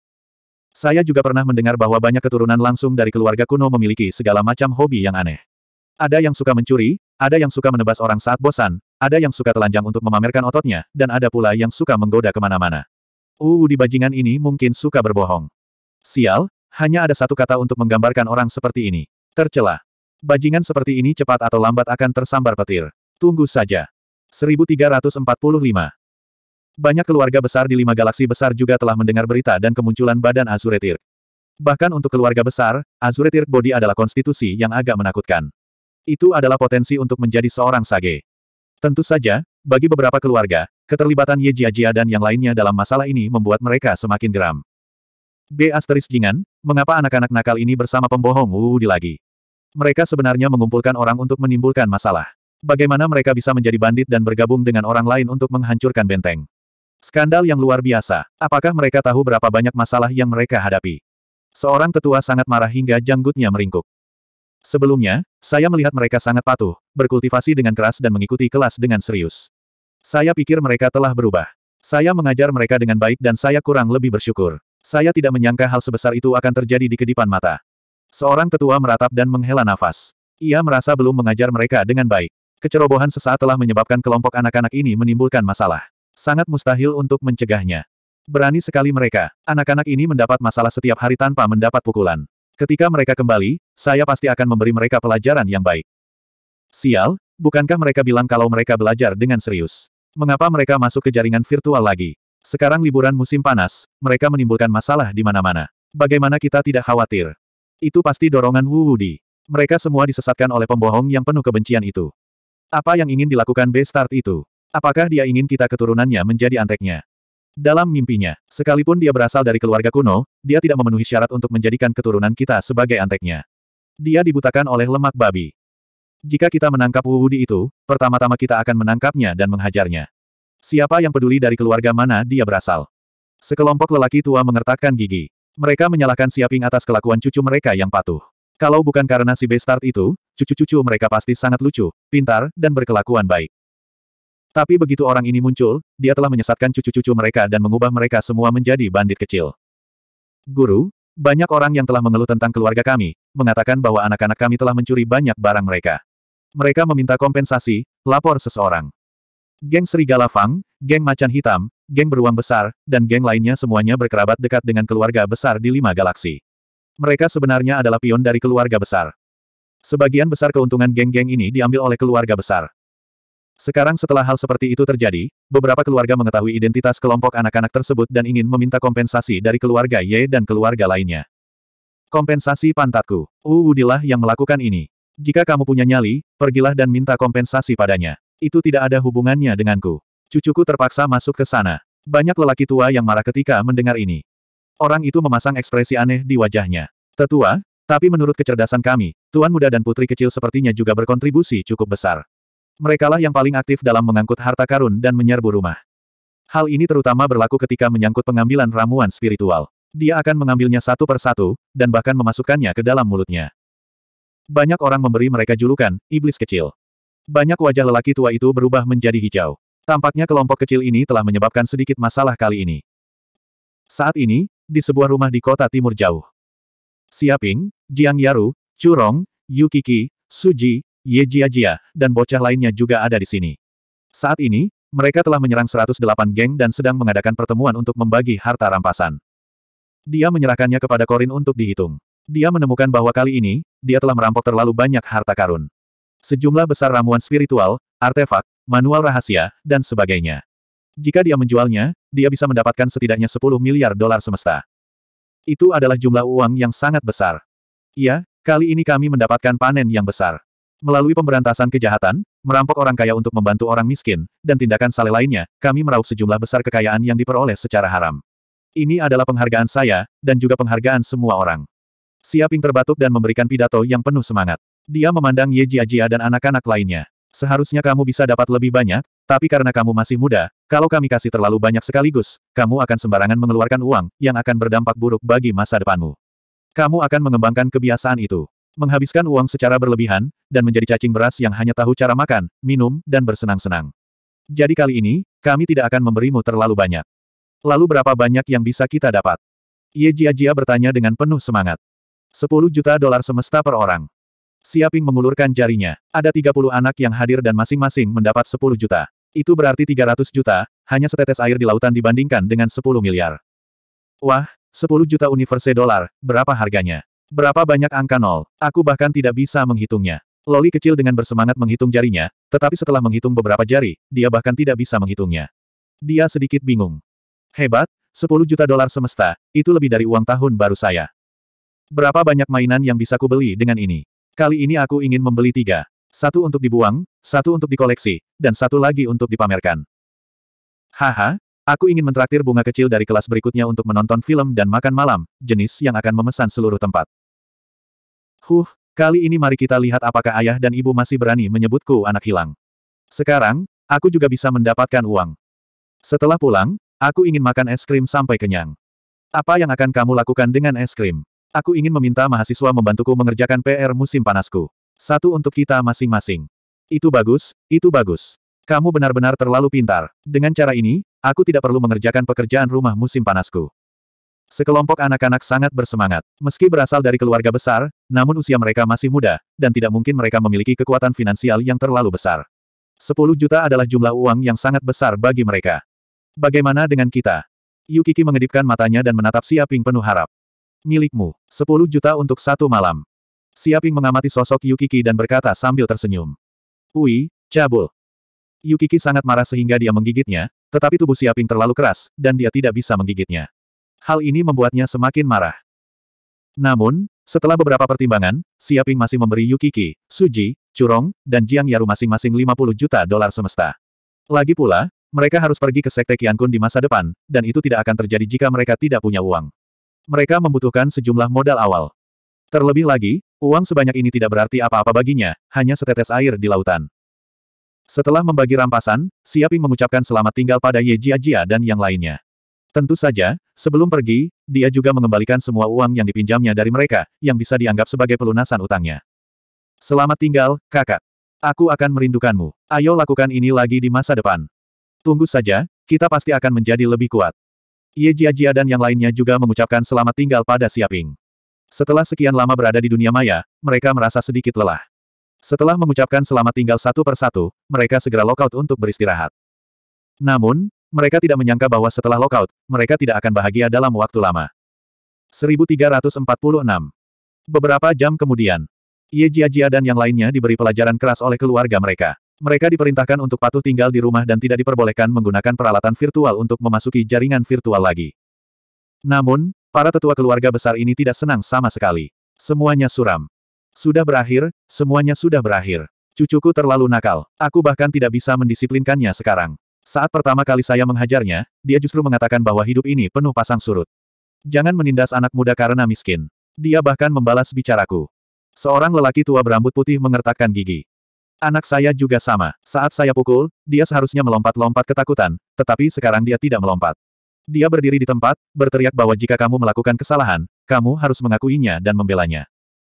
Saya juga pernah mendengar bahwa banyak keturunan langsung dari keluarga kuno memiliki segala macam hobi yang aneh. Ada yang suka mencuri, ada yang suka menebas orang saat bosan, ada yang suka telanjang untuk memamerkan ototnya, dan ada pula yang suka menggoda kemana-mana. Uu uh, di bajingan ini mungkin suka berbohong. Sial, hanya ada satu kata untuk menggambarkan orang seperti ini. Tercela. Bajingan seperti ini cepat atau lambat akan tersambar petir. Tunggu saja. 1345 Banyak keluarga besar di lima galaksi besar juga telah mendengar berita dan kemunculan badan Azuretir. Bahkan untuk keluarga besar, Azuretir Body adalah konstitusi yang agak menakutkan. Itu adalah potensi untuk menjadi seorang sage. Tentu saja, bagi beberapa keluarga, keterlibatan Ye Jia Jia dan yang lainnya dalam masalah ini membuat mereka semakin geram. B. Asteris Jingan, mengapa anak-anak nakal ini bersama pembohong Wu di lagi? Mereka sebenarnya mengumpulkan orang untuk menimbulkan masalah. Bagaimana mereka bisa menjadi bandit dan bergabung dengan orang lain untuk menghancurkan benteng? Skandal yang luar biasa. Apakah mereka tahu berapa banyak masalah yang mereka hadapi? Seorang tetua sangat marah hingga janggutnya meringkuk. Sebelumnya, saya melihat mereka sangat patuh, berkultivasi dengan keras dan mengikuti kelas dengan serius. Saya pikir mereka telah berubah. Saya mengajar mereka dengan baik dan saya kurang lebih bersyukur. Saya tidak menyangka hal sebesar itu akan terjadi di kedipan mata. Seorang tetua meratap dan menghela nafas. Ia merasa belum mengajar mereka dengan baik. Kecerobohan sesaat telah menyebabkan kelompok anak-anak ini menimbulkan masalah. Sangat mustahil untuk mencegahnya. Berani sekali mereka. Anak-anak ini mendapat masalah setiap hari tanpa mendapat pukulan. Ketika mereka kembali, saya pasti akan memberi mereka pelajaran yang baik. Sial, bukankah mereka bilang kalau mereka belajar dengan serius? Mengapa mereka masuk ke jaringan virtual lagi? Sekarang liburan musim panas, mereka menimbulkan masalah di mana-mana. Bagaimana kita tidak khawatir? Itu pasti dorongan Wu Wudi. Mereka semua disesatkan oleh pembohong yang penuh kebencian itu. Apa yang ingin dilakukan B-Start itu? Apakah dia ingin kita keturunannya menjadi anteknya? Dalam mimpinya, sekalipun dia berasal dari keluarga kuno, dia tidak memenuhi syarat untuk menjadikan keturunan kita sebagai anteknya. Dia dibutakan oleh lemak babi. Jika kita menangkap Wuhudi itu, pertama-tama kita akan menangkapnya dan menghajarnya. Siapa yang peduli dari keluarga mana dia berasal? Sekelompok lelaki tua mengertakkan gigi. Mereka menyalahkan Siaping atas kelakuan cucu mereka yang patuh. Kalau bukan karena si Bestart itu, cucu-cucu mereka pasti sangat lucu, pintar, dan berkelakuan baik. Tapi begitu orang ini muncul, dia telah menyesatkan cucu-cucu mereka dan mengubah mereka semua menjadi bandit kecil. Guru, banyak orang yang telah mengeluh tentang keluarga kami, mengatakan bahwa anak-anak kami telah mencuri banyak barang mereka. Mereka meminta kompensasi, lapor seseorang. Geng Serigala Fang, geng Macan Hitam, geng Beruang Besar, dan geng lainnya semuanya berkerabat dekat dengan keluarga besar di lima galaksi. Mereka sebenarnya adalah pion dari keluarga besar. Sebagian besar keuntungan geng-geng ini diambil oleh keluarga besar. Sekarang setelah hal seperti itu terjadi, beberapa keluarga mengetahui identitas kelompok anak-anak tersebut dan ingin meminta kompensasi dari keluarga Ye dan keluarga lainnya. Kompensasi pantatku. Uudilah uh, yang melakukan ini. Jika kamu punya nyali, pergilah dan minta kompensasi padanya. Itu tidak ada hubungannya denganku. Cucuku terpaksa masuk ke sana. Banyak lelaki tua yang marah ketika mendengar ini. Orang itu memasang ekspresi aneh di wajahnya. Tetua, tapi menurut kecerdasan kami, Tuan Muda dan Putri Kecil sepertinya juga berkontribusi cukup besar. Merekalah yang paling aktif dalam mengangkut harta karun dan menyerbu rumah. Hal ini terutama berlaku ketika menyangkut pengambilan ramuan spiritual. Dia akan mengambilnya satu per satu, dan bahkan memasukkannya ke dalam mulutnya. Banyak orang memberi mereka julukan, iblis kecil. Banyak wajah lelaki tua itu berubah menjadi hijau. Tampaknya kelompok kecil ini telah menyebabkan sedikit masalah kali ini. Saat ini, di sebuah rumah di kota timur jauh. Siaping, Jiang Yaru, Curong, Yukiki, Suji, Ye Jia Jia, dan bocah lainnya juga ada di sini. Saat ini, mereka telah menyerang 108 geng dan sedang mengadakan pertemuan untuk membagi harta rampasan. Dia menyerahkannya kepada Korin untuk dihitung. Dia menemukan bahwa kali ini, dia telah merampok terlalu banyak harta karun. Sejumlah besar ramuan spiritual, artefak, manual rahasia, dan sebagainya. Jika dia menjualnya, dia bisa mendapatkan setidaknya 10 miliar dolar semesta. Itu adalah jumlah uang yang sangat besar. Ya, kali ini kami mendapatkan panen yang besar. Melalui pemberantasan kejahatan, merampok orang kaya untuk membantu orang miskin, dan tindakan sale lainnya, kami meraup sejumlah besar kekayaan yang diperoleh secara haram. Ini adalah penghargaan saya, dan juga penghargaan semua orang. Siaping terbatuk dan memberikan pidato yang penuh semangat. Dia memandang Ye Jia dan anak-anak lainnya. Seharusnya kamu bisa dapat lebih banyak, tapi karena kamu masih muda, kalau kami kasih terlalu banyak sekaligus, kamu akan sembarangan mengeluarkan uang, yang akan berdampak buruk bagi masa depanmu. Kamu akan mengembangkan kebiasaan itu menghabiskan uang secara berlebihan, dan menjadi cacing beras yang hanya tahu cara makan, minum, dan bersenang-senang. Jadi kali ini, kami tidak akan memberimu terlalu banyak. Lalu berapa banyak yang bisa kita dapat? Ye Jia Jia bertanya dengan penuh semangat. 10 juta dolar semesta per orang. Siaping mengulurkan jarinya. Ada 30 anak yang hadir dan masing-masing mendapat 10 juta. Itu berarti 300 juta, hanya setetes air di lautan dibandingkan dengan 10 miliar. Wah, 10 juta universe dolar, berapa harganya? Berapa banyak angka nol? Aku bahkan tidak bisa menghitungnya. Loli kecil dengan bersemangat menghitung jarinya, tetapi setelah menghitung beberapa jari, dia bahkan tidak bisa menghitungnya. Dia sedikit bingung. Hebat, 10 juta dolar semesta, itu lebih dari uang tahun baru saya. Berapa banyak mainan yang bisa kubeli dengan ini? Kali ini aku ingin membeli tiga. Satu untuk dibuang, satu untuk dikoleksi, dan satu lagi untuk dipamerkan. Haha, aku ingin mentraktir bunga kecil dari kelas berikutnya untuk menonton film dan makan malam, jenis yang akan memesan seluruh tempat. Huh, kali ini mari kita lihat apakah ayah dan ibu masih berani menyebutku anak hilang. Sekarang, aku juga bisa mendapatkan uang. Setelah pulang, aku ingin makan es krim sampai kenyang. Apa yang akan kamu lakukan dengan es krim? Aku ingin meminta mahasiswa membantuku mengerjakan PR musim panasku. Satu untuk kita masing-masing. Itu bagus, itu bagus. Kamu benar-benar terlalu pintar. Dengan cara ini, aku tidak perlu mengerjakan pekerjaan rumah musim panasku. Sekelompok anak-anak sangat bersemangat. Meski berasal dari keluarga besar, namun usia mereka masih muda, dan tidak mungkin mereka memiliki kekuatan finansial yang terlalu besar. 10 juta adalah jumlah uang yang sangat besar bagi mereka. Bagaimana dengan kita? Yukiki mengedipkan matanya dan menatap Siaping penuh harap. Milikmu, 10 juta untuk satu malam. Siaping mengamati sosok Yukiki dan berkata sambil tersenyum. Ui, cabul. Yukiki sangat marah sehingga dia menggigitnya, tetapi tubuh Siaping terlalu keras, dan dia tidak bisa menggigitnya hal ini membuatnya semakin marah. Namun, setelah beberapa pertimbangan, Siaping masih memberi Yukiki, Suji, Curong, dan Jiang Yaru masing-masing 50 juta dolar semesta. Lagi pula, mereka harus pergi ke Sekte Kiankun di masa depan, dan itu tidak akan terjadi jika mereka tidak punya uang. Mereka membutuhkan sejumlah modal awal. Terlebih lagi, uang sebanyak ini tidak berarti apa-apa baginya, hanya setetes air di lautan. Setelah membagi rampasan, Siaping mengucapkan selamat tinggal pada Ye Jia Jia dan yang lainnya. Tentu saja, sebelum pergi, dia juga mengembalikan semua uang yang dipinjamnya dari mereka, yang bisa dianggap sebagai pelunasan utangnya. Selamat tinggal, kakak. Aku akan merindukanmu. Ayo lakukan ini lagi di masa depan. Tunggu saja, kita pasti akan menjadi lebih kuat. Ye Jia Jia dan yang lainnya juga mengucapkan selamat tinggal pada Siaping. Setelah sekian lama berada di dunia maya, mereka merasa sedikit lelah. Setelah mengucapkan selamat tinggal satu persatu, mereka segera lockout untuk beristirahat. Namun, mereka tidak menyangka bahwa setelah lockout, mereka tidak akan bahagia dalam waktu lama. 1346. Beberapa jam kemudian, Ye Jia dan yang lainnya diberi pelajaran keras oleh keluarga mereka. Mereka diperintahkan untuk patuh tinggal di rumah dan tidak diperbolehkan menggunakan peralatan virtual untuk memasuki jaringan virtual lagi. Namun, para tetua keluarga besar ini tidak senang sama sekali. Semuanya suram. Sudah berakhir, semuanya sudah berakhir. Cucuku terlalu nakal. Aku bahkan tidak bisa mendisiplinkannya sekarang. Saat pertama kali saya menghajarnya, dia justru mengatakan bahwa hidup ini penuh pasang surut. Jangan menindas anak muda karena miskin. Dia bahkan membalas bicaraku. Seorang lelaki tua berambut putih mengertakkan gigi. Anak saya juga sama. Saat saya pukul, dia seharusnya melompat-lompat ketakutan, tetapi sekarang dia tidak melompat. Dia berdiri di tempat, berteriak bahwa jika kamu melakukan kesalahan, kamu harus mengakuinya dan membelanya.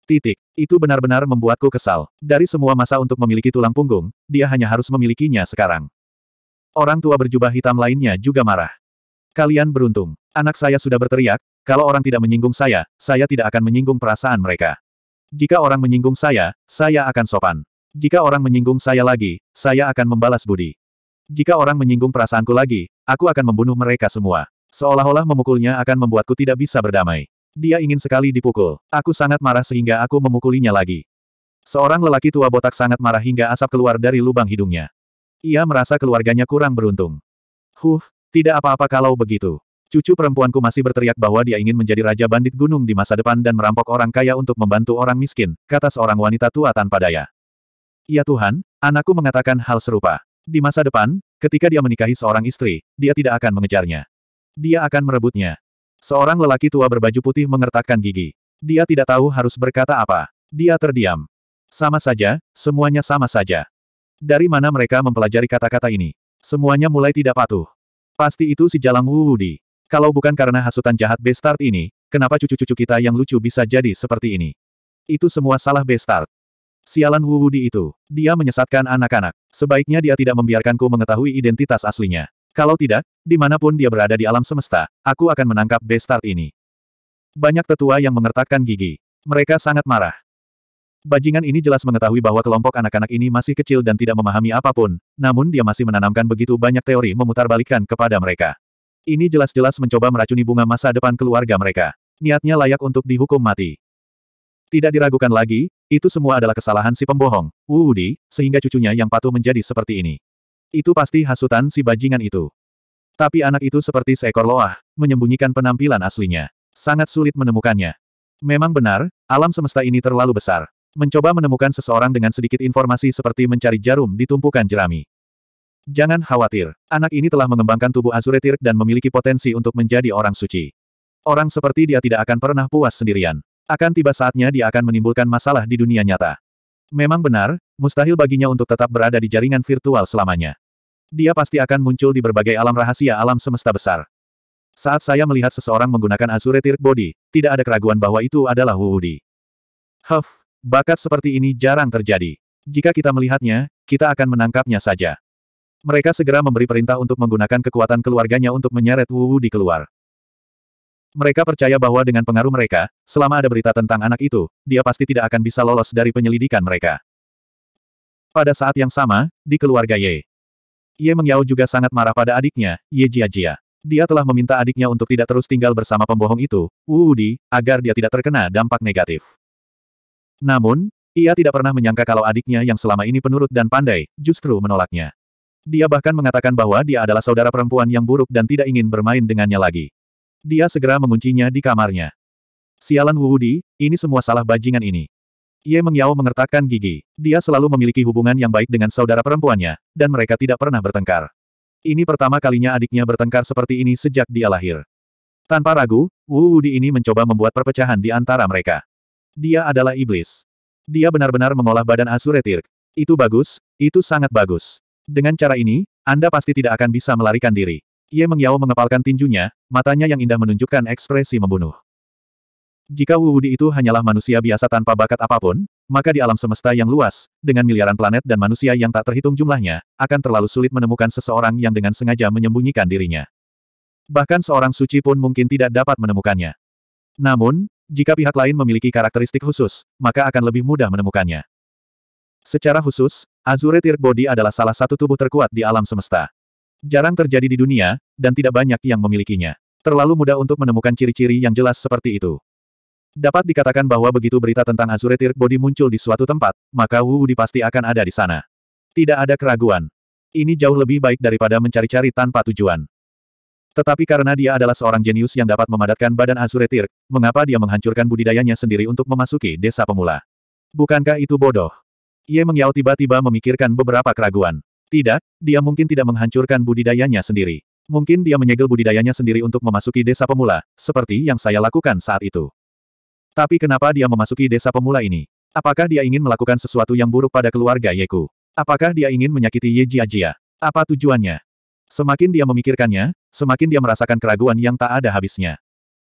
Titik. Itu benar-benar membuatku kesal. Dari semua masa untuk memiliki tulang punggung, dia hanya harus memilikinya sekarang. Orang tua berjubah hitam lainnya juga marah. Kalian beruntung. Anak saya sudah berteriak, kalau orang tidak menyinggung saya, saya tidak akan menyinggung perasaan mereka. Jika orang menyinggung saya, saya akan sopan. Jika orang menyinggung saya lagi, saya akan membalas budi. Jika orang menyinggung perasaanku lagi, aku akan membunuh mereka semua. Seolah-olah memukulnya akan membuatku tidak bisa berdamai. Dia ingin sekali dipukul. Aku sangat marah sehingga aku memukulinya lagi. Seorang lelaki tua botak sangat marah hingga asap keluar dari lubang hidungnya. Ia merasa keluarganya kurang beruntung. Huh, tidak apa-apa kalau begitu. Cucu perempuanku masih berteriak bahwa dia ingin menjadi raja bandit gunung di masa depan dan merampok orang kaya untuk membantu orang miskin, kata seorang wanita tua tanpa daya. Ya Tuhan, anakku mengatakan hal serupa. Di masa depan, ketika dia menikahi seorang istri, dia tidak akan mengejarnya. Dia akan merebutnya. Seorang lelaki tua berbaju putih mengertakkan gigi. Dia tidak tahu harus berkata apa. Dia terdiam. Sama saja, semuanya sama saja. Dari mana mereka mempelajari kata-kata ini? Semuanya mulai tidak patuh. Pasti itu si Jalang Di. Kalau bukan karena hasutan jahat Bestart ini, kenapa cucu-cucu kita yang lucu bisa jadi seperti ini? Itu semua salah Bestart. Sialan Di itu. Dia menyesatkan anak-anak. Sebaiknya dia tidak membiarkanku mengetahui identitas aslinya. Kalau tidak, dimanapun dia berada di alam semesta, aku akan menangkap Bestart ini. Banyak tetua yang mengertakkan gigi. Mereka sangat marah. Bajingan ini jelas mengetahui bahwa kelompok anak-anak ini masih kecil dan tidak memahami apapun, namun dia masih menanamkan begitu banyak teori memutarbalikkan kepada mereka. Ini jelas-jelas mencoba meracuni bunga masa depan keluarga mereka. Niatnya layak untuk dihukum mati. Tidak diragukan lagi, itu semua adalah kesalahan si pembohong, Wu Wudi, sehingga cucunya yang patuh menjadi seperti ini. Itu pasti hasutan si bajingan itu. Tapi anak itu seperti seekor loah, menyembunyikan penampilan aslinya. Sangat sulit menemukannya. Memang benar, alam semesta ini terlalu besar mencoba menemukan seseorang dengan sedikit informasi seperti mencari jarum di tumpukan jerami. Jangan khawatir, anak ini telah mengembangkan tubuh Azuretir dan memiliki potensi untuk menjadi orang suci. Orang seperti dia tidak akan pernah puas sendirian. Akan tiba saatnya dia akan menimbulkan masalah di dunia nyata. Memang benar, mustahil baginya untuk tetap berada di jaringan virtual selamanya. Dia pasti akan muncul di berbagai alam rahasia alam semesta besar. Saat saya melihat seseorang menggunakan Azuretir Body, tidak ada keraguan bahwa itu adalah Wuudi. Huff, Bakat seperti ini jarang terjadi. Jika kita melihatnya, kita akan menangkapnya saja. Mereka segera memberi perintah untuk menggunakan kekuatan keluarganya untuk menyeret Wu Wu di keluar. Mereka percaya bahwa dengan pengaruh mereka, selama ada berita tentang anak itu, dia pasti tidak akan bisa lolos dari penyelidikan mereka. Pada saat yang sama, di keluarga Ye. Ye Mengyao juga sangat marah pada adiknya, Ye Jia Jia. Dia telah meminta adiknya untuk tidak terus tinggal bersama pembohong itu, Wu Di, agar dia tidak terkena dampak negatif. Namun, ia tidak pernah menyangka kalau adiknya yang selama ini penurut dan pandai, justru menolaknya. Dia bahkan mengatakan bahwa dia adalah saudara perempuan yang buruk dan tidak ingin bermain dengannya lagi. Dia segera menguncinya di kamarnya. Sialan Wuudi, ini semua salah bajingan ini. Ye Mengyao mengertakkan gigi. Dia selalu memiliki hubungan yang baik dengan saudara perempuannya, dan mereka tidak pernah bertengkar. Ini pertama kalinya adiknya bertengkar seperti ini sejak dia lahir. Tanpa ragu, Wu Wuudi ini mencoba membuat perpecahan di antara mereka. Dia adalah iblis. Dia benar-benar mengolah badan Asuretir. Itu bagus, itu sangat bagus. Dengan cara ini, Anda pasti tidak akan bisa melarikan diri. Ye Mengyao mengepalkan tinjunya, matanya yang indah menunjukkan ekspresi membunuh. Jika Wu Wudi itu hanyalah manusia biasa tanpa bakat apapun, maka di alam semesta yang luas, dengan miliaran planet dan manusia yang tak terhitung jumlahnya, akan terlalu sulit menemukan seseorang yang dengan sengaja menyembunyikan dirinya. Bahkan seorang suci pun mungkin tidak dapat menemukannya. Namun, jika pihak lain memiliki karakteristik khusus, maka akan lebih mudah menemukannya. Secara khusus, Azure Tier Body adalah salah satu tubuh terkuat di alam semesta. Jarang terjadi di dunia, dan tidak banyak yang memilikinya. Terlalu mudah untuk menemukan ciri-ciri yang jelas seperti itu. Dapat dikatakan bahwa begitu berita tentang Azure Tier Body muncul di suatu tempat, maka Wu Wudi pasti akan ada di sana. Tidak ada keraguan. Ini jauh lebih baik daripada mencari-cari tanpa tujuan. Tetapi karena dia adalah seorang jenius yang dapat memadatkan badan Azure Tirk, mengapa dia menghancurkan budidayanya sendiri untuk memasuki desa pemula? Bukankah itu bodoh? Ye Mengyao tiba-tiba memikirkan beberapa keraguan. Tidak, dia mungkin tidak menghancurkan budidayanya sendiri. Mungkin dia menyegel budidayanya sendiri untuk memasuki desa pemula, seperti yang saya lakukan saat itu. Tapi kenapa dia memasuki desa pemula ini? Apakah dia ingin melakukan sesuatu yang buruk pada keluarga Yeku? Apakah dia ingin menyakiti Ye Jiajia? Apa tujuannya? Semakin dia memikirkannya, semakin dia merasakan keraguan yang tak ada habisnya.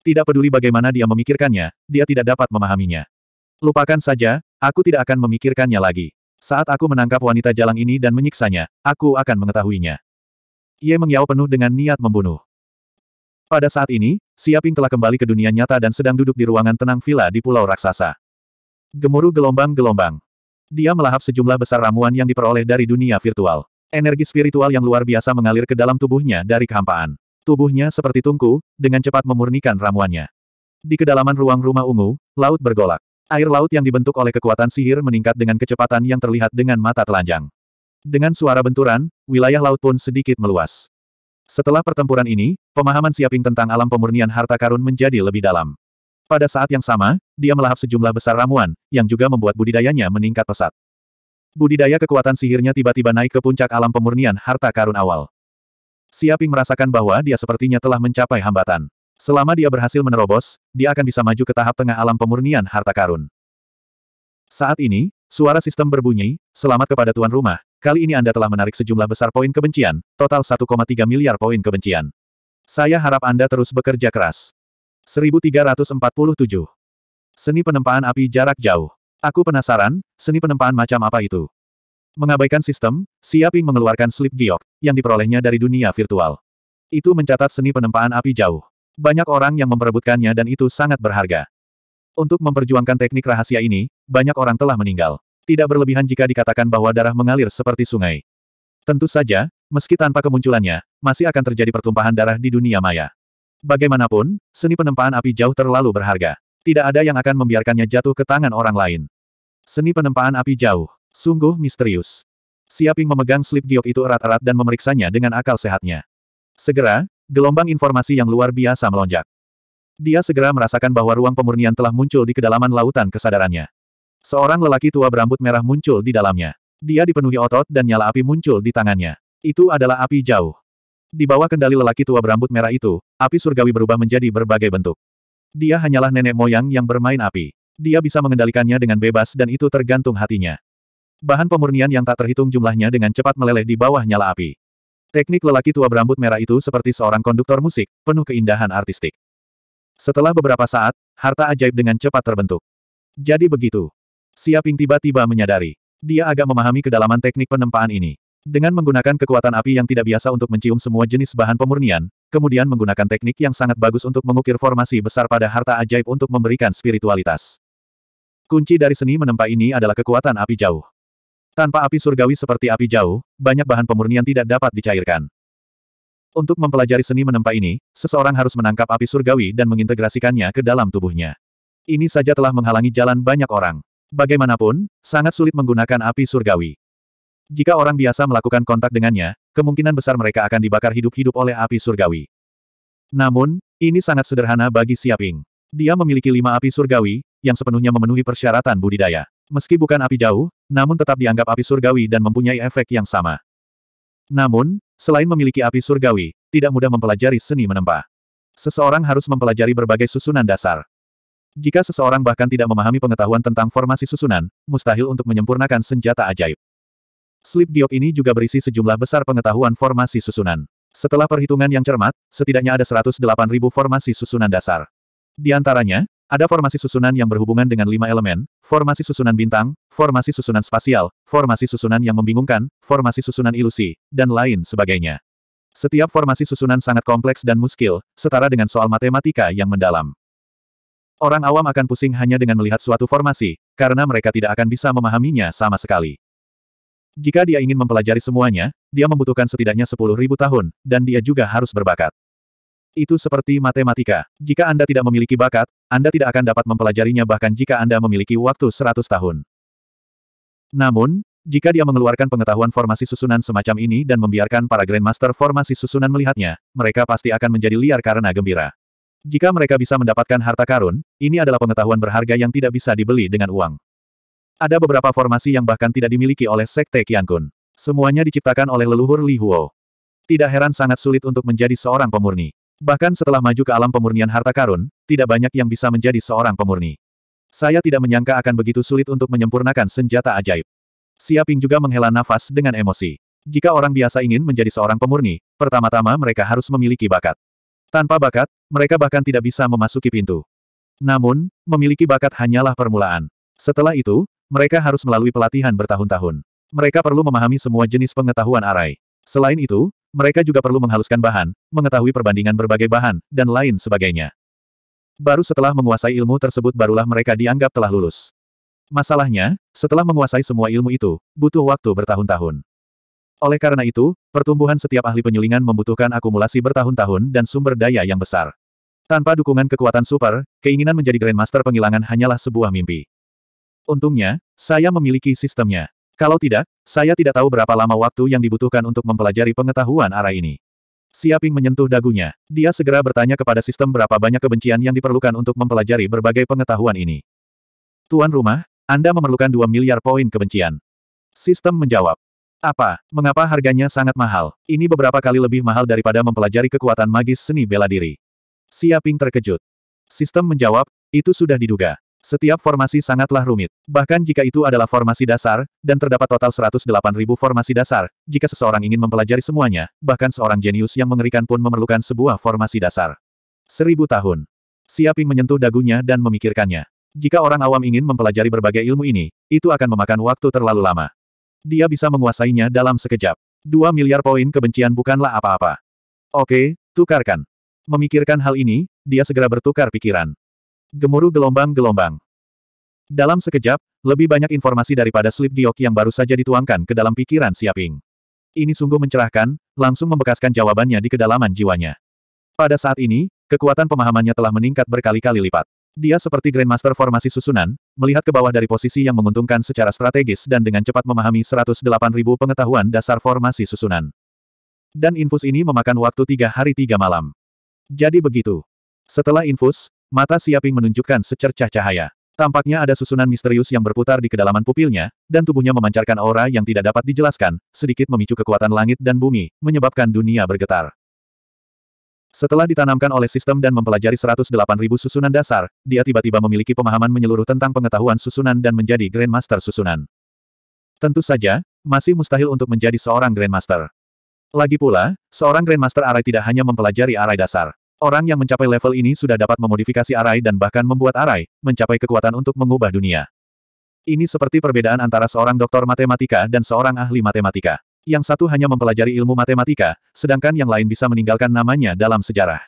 Tidak peduli bagaimana dia memikirkannya, dia tidak dapat memahaminya. Lupakan saja, aku tidak akan memikirkannya lagi. Saat aku menangkap wanita jalang ini dan menyiksanya, aku akan mengetahuinya. Ye mengyau penuh dengan niat membunuh. Pada saat ini, Siaping telah kembali ke dunia nyata dan sedang duduk di ruangan tenang villa di Pulau Raksasa. Gemuruh gelombang-gelombang. Dia melahap sejumlah besar ramuan yang diperoleh dari dunia virtual. Energi spiritual yang luar biasa mengalir ke dalam tubuhnya dari kehampaan. Tubuhnya seperti tungku, dengan cepat memurnikan ramuannya. Di kedalaman ruang rumah ungu, laut bergolak. Air laut yang dibentuk oleh kekuatan sihir meningkat dengan kecepatan yang terlihat dengan mata telanjang. Dengan suara benturan, wilayah laut pun sedikit meluas. Setelah pertempuran ini, pemahaman Siaping tentang alam pemurnian harta karun menjadi lebih dalam. Pada saat yang sama, dia melahap sejumlah besar ramuan, yang juga membuat budidayanya meningkat pesat. Budidaya kekuatan sihirnya tiba-tiba naik ke puncak alam pemurnian harta karun awal. Siaping merasakan bahwa dia sepertinya telah mencapai hambatan. Selama dia berhasil menerobos, dia akan bisa maju ke tahap tengah alam pemurnian harta karun. Saat ini, suara sistem berbunyi, selamat kepada tuan rumah, kali ini Anda telah menarik sejumlah besar poin kebencian, total 1,3 miliar poin kebencian. Saya harap Anda terus bekerja keras. 1347 Seni penempaan api jarak jauh Aku penasaran, seni penempaan macam apa itu? Mengabaikan sistem, Siaping mengeluarkan slip giok, yang diperolehnya dari dunia virtual. Itu mencatat seni penempaan api jauh. Banyak orang yang memperebutkannya dan itu sangat berharga. Untuk memperjuangkan teknik rahasia ini, banyak orang telah meninggal. Tidak berlebihan jika dikatakan bahwa darah mengalir seperti sungai. Tentu saja, meski tanpa kemunculannya, masih akan terjadi pertumpahan darah di dunia maya. Bagaimanapun, seni penempaan api jauh terlalu berharga. Tidak ada yang akan membiarkannya jatuh ke tangan orang lain. Seni penempaan api jauh. Sungguh misterius. Siaping memegang slip giok itu erat-erat dan memeriksanya dengan akal sehatnya. Segera, gelombang informasi yang luar biasa melonjak. Dia segera merasakan bahwa ruang pemurnian telah muncul di kedalaman lautan kesadarannya. Seorang lelaki tua berambut merah muncul di dalamnya. Dia dipenuhi otot dan nyala api muncul di tangannya. Itu adalah api jauh. Di bawah kendali lelaki tua berambut merah itu, api surgawi berubah menjadi berbagai bentuk. Dia hanyalah nenek moyang yang bermain api. Dia bisa mengendalikannya dengan bebas dan itu tergantung hatinya. Bahan pemurnian yang tak terhitung jumlahnya dengan cepat meleleh di bawah nyala api. Teknik lelaki tua berambut merah itu seperti seorang konduktor musik, penuh keindahan artistik. Setelah beberapa saat, harta ajaib dengan cepat terbentuk. Jadi begitu. Siaping tiba-tiba menyadari. Dia agak memahami kedalaman teknik penempaan ini. Dengan menggunakan kekuatan api yang tidak biasa untuk mencium semua jenis bahan pemurnian, kemudian menggunakan teknik yang sangat bagus untuk mengukir formasi besar pada harta ajaib untuk memberikan spiritualitas. Kunci dari seni menempa ini adalah kekuatan api jauh. Tanpa api surgawi seperti api jauh, banyak bahan pemurnian tidak dapat dicairkan. Untuk mempelajari seni menempa ini, seseorang harus menangkap api surgawi dan mengintegrasikannya ke dalam tubuhnya. Ini saja telah menghalangi jalan banyak orang. Bagaimanapun, sangat sulit menggunakan api surgawi. Jika orang biasa melakukan kontak dengannya, kemungkinan besar mereka akan dibakar hidup-hidup oleh api surgawi. Namun, ini sangat sederhana bagi Siaping. Dia memiliki lima api surgawi, yang sepenuhnya memenuhi persyaratan budidaya. Meski bukan api jauh, namun tetap dianggap api surgawi dan mempunyai efek yang sama. Namun, selain memiliki api surgawi, tidak mudah mempelajari seni menempa. Seseorang harus mempelajari berbagai susunan dasar. Jika seseorang bahkan tidak memahami pengetahuan tentang formasi susunan, mustahil untuk menyempurnakan senjata ajaib. Slip giok ini juga berisi sejumlah besar pengetahuan formasi susunan. Setelah perhitungan yang cermat, setidaknya ada 108.000 formasi susunan dasar. Di antaranya, ada formasi susunan yang berhubungan dengan lima elemen, formasi susunan bintang, formasi susunan spasial, formasi susunan yang membingungkan, formasi susunan ilusi, dan lain sebagainya. Setiap formasi susunan sangat kompleks dan muskil, setara dengan soal matematika yang mendalam. Orang awam akan pusing hanya dengan melihat suatu formasi, karena mereka tidak akan bisa memahaminya sama sekali. Jika dia ingin mempelajari semuanya, dia membutuhkan setidaknya 10.000 tahun, dan dia juga harus berbakat. Itu seperti matematika. Jika Anda tidak memiliki bakat, Anda tidak akan dapat mempelajarinya bahkan jika Anda memiliki waktu 100 tahun. Namun, jika dia mengeluarkan pengetahuan formasi susunan semacam ini dan membiarkan para Grandmaster formasi susunan melihatnya, mereka pasti akan menjadi liar karena gembira. Jika mereka bisa mendapatkan harta karun, ini adalah pengetahuan berharga yang tidak bisa dibeli dengan uang. Ada beberapa formasi yang bahkan tidak dimiliki oleh Sekte Kian Kun. Semuanya diciptakan oleh leluhur Li Huo. Tidak heran sangat sulit untuk menjadi seorang pemurni. Bahkan setelah maju ke alam pemurnian harta karun, tidak banyak yang bisa menjadi seorang pemurni. Saya tidak menyangka akan begitu sulit untuk menyempurnakan senjata ajaib. Siaping juga menghela nafas dengan emosi. Jika orang biasa ingin menjadi seorang pemurni, pertama-tama mereka harus memiliki bakat. Tanpa bakat, mereka bahkan tidak bisa memasuki pintu. Namun, memiliki bakat hanyalah permulaan. Setelah itu, mereka harus melalui pelatihan bertahun-tahun. Mereka perlu memahami semua jenis pengetahuan arai. Selain itu, mereka juga perlu menghaluskan bahan, mengetahui perbandingan berbagai bahan, dan lain sebagainya. Baru setelah menguasai ilmu tersebut barulah mereka dianggap telah lulus. Masalahnya, setelah menguasai semua ilmu itu, butuh waktu bertahun-tahun. Oleh karena itu, pertumbuhan setiap ahli penyulingan membutuhkan akumulasi bertahun-tahun dan sumber daya yang besar. Tanpa dukungan kekuatan super, keinginan menjadi Grandmaster penghilangan hanyalah sebuah mimpi. Untungnya, saya memiliki sistemnya. Kalau tidak, saya tidak tahu berapa lama waktu yang dibutuhkan untuk mempelajari pengetahuan arah ini. Siaping menyentuh dagunya. Dia segera bertanya kepada sistem berapa banyak kebencian yang diperlukan untuk mempelajari berbagai pengetahuan ini. Tuan rumah, Anda memerlukan 2 miliar poin kebencian. Sistem menjawab. Apa? Mengapa harganya sangat mahal? Ini beberapa kali lebih mahal daripada mempelajari kekuatan magis seni bela diri. Siaping terkejut. Sistem menjawab, itu sudah diduga. Setiap formasi sangatlah rumit. Bahkan jika itu adalah formasi dasar, dan terdapat total 108.000 formasi dasar, jika seseorang ingin mempelajari semuanya, bahkan seorang jenius yang mengerikan pun memerlukan sebuah formasi dasar. Seribu tahun. Siaping menyentuh dagunya dan memikirkannya. Jika orang awam ingin mempelajari berbagai ilmu ini, itu akan memakan waktu terlalu lama. Dia bisa menguasainya dalam sekejap. Dua miliar poin kebencian bukanlah apa-apa. Oke, tukarkan. Memikirkan hal ini, dia segera bertukar pikiran. Gemuruh gelombang-gelombang. Dalam sekejap, lebih banyak informasi daripada slip giok yang baru saja dituangkan ke dalam pikiran Siaping. Ini sungguh mencerahkan, langsung membekaskan jawabannya di kedalaman jiwanya. Pada saat ini, kekuatan pemahamannya telah meningkat berkali-kali lipat. Dia seperti Grandmaster formasi susunan, melihat ke bawah dari posisi yang menguntungkan secara strategis dan dengan cepat memahami 108.000 pengetahuan dasar formasi susunan. Dan infus ini memakan waktu tiga hari tiga malam. Jadi begitu. Setelah infus, Mata Siaping menunjukkan secercah cahaya. Tampaknya ada susunan misterius yang berputar di kedalaman pupilnya, dan tubuhnya memancarkan aura yang tidak dapat dijelaskan, sedikit memicu kekuatan langit dan bumi, menyebabkan dunia bergetar. Setelah ditanamkan oleh sistem dan mempelajari 108.000 susunan dasar, dia tiba-tiba memiliki pemahaman menyeluruh tentang pengetahuan susunan dan menjadi Grandmaster susunan. Tentu saja, masih mustahil untuk menjadi seorang Grandmaster. Lagi pula, seorang Grandmaster Arai tidak hanya mempelajari Arai dasar. Orang yang mencapai level ini sudah dapat memodifikasi arai dan bahkan membuat arai, mencapai kekuatan untuk mengubah dunia. Ini seperti perbedaan antara seorang doktor matematika dan seorang ahli matematika. Yang satu hanya mempelajari ilmu matematika, sedangkan yang lain bisa meninggalkan namanya dalam sejarah.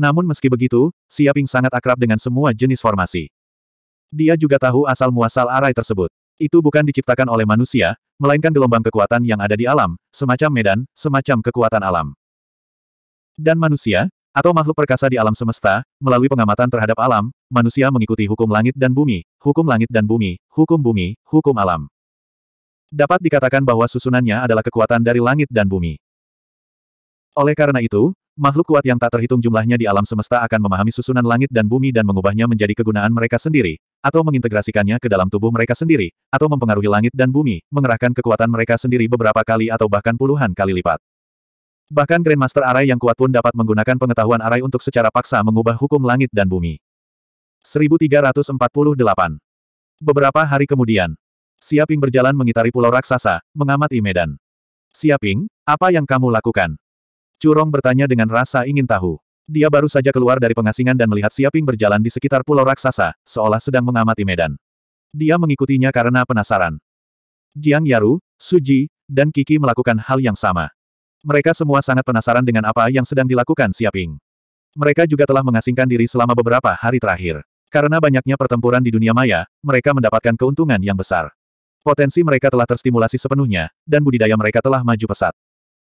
Namun meski begitu, Siaping sangat akrab dengan semua jenis formasi. Dia juga tahu asal-muasal arai tersebut. Itu bukan diciptakan oleh manusia, melainkan gelombang kekuatan yang ada di alam, semacam medan, semacam kekuatan alam. Dan manusia, atau makhluk perkasa di alam semesta, melalui pengamatan terhadap alam, manusia mengikuti hukum langit dan bumi, hukum langit dan bumi, hukum bumi, hukum alam. Dapat dikatakan bahwa susunannya adalah kekuatan dari langit dan bumi. Oleh karena itu, makhluk kuat yang tak terhitung jumlahnya di alam semesta akan memahami susunan langit dan bumi dan mengubahnya menjadi kegunaan mereka sendiri, atau mengintegrasikannya ke dalam tubuh mereka sendiri, atau mempengaruhi langit dan bumi, mengerahkan kekuatan mereka sendiri beberapa kali atau bahkan puluhan kali lipat. Bahkan Grandmaster Arai yang kuat pun dapat menggunakan pengetahuan Arai untuk secara paksa mengubah hukum langit dan bumi. 1348 Beberapa hari kemudian, Siaping berjalan mengitari pulau raksasa, mengamati medan. Siaping, apa yang kamu lakukan? Curong bertanya dengan rasa ingin tahu. Dia baru saja keluar dari pengasingan dan melihat Siaping berjalan di sekitar pulau raksasa, seolah sedang mengamati medan. Dia mengikutinya karena penasaran. Jiang Yaru, Suji, dan Kiki melakukan hal yang sama. Mereka semua sangat penasaran dengan apa yang sedang dilakukan Siaping. Mereka juga telah mengasingkan diri selama beberapa hari terakhir. Karena banyaknya pertempuran di dunia maya, mereka mendapatkan keuntungan yang besar. Potensi mereka telah terstimulasi sepenuhnya, dan budidaya mereka telah maju pesat.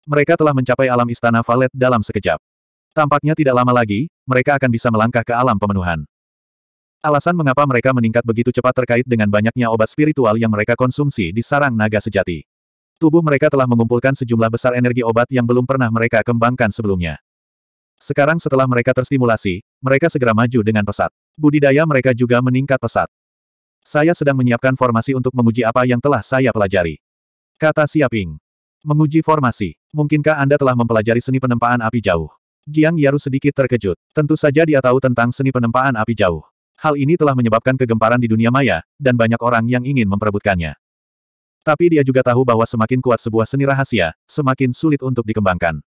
Mereka telah mencapai alam istana Valet dalam sekejap. Tampaknya tidak lama lagi, mereka akan bisa melangkah ke alam pemenuhan. Alasan mengapa mereka meningkat begitu cepat terkait dengan banyaknya obat spiritual yang mereka konsumsi di sarang naga sejati. Tubuh mereka telah mengumpulkan sejumlah besar energi obat yang belum pernah mereka kembangkan sebelumnya. Sekarang setelah mereka terstimulasi, mereka segera maju dengan pesat. Budidaya mereka juga meningkat pesat. Saya sedang menyiapkan formasi untuk menguji apa yang telah saya pelajari. Kata Siaping. Menguji formasi. Mungkinkah Anda telah mempelajari seni penempaan api jauh? Jiang Yaru sedikit terkejut. Tentu saja dia tahu tentang seni penempaan api jauh. Hal ini telah menyebabkan kegemparan di dunia maya, dan banyak orang yang ingin memperebutkannya. Tapi dia juga tahu bahwa semakin kuat sebuah seni rahasia, semakin sulit untuk dikembangkan.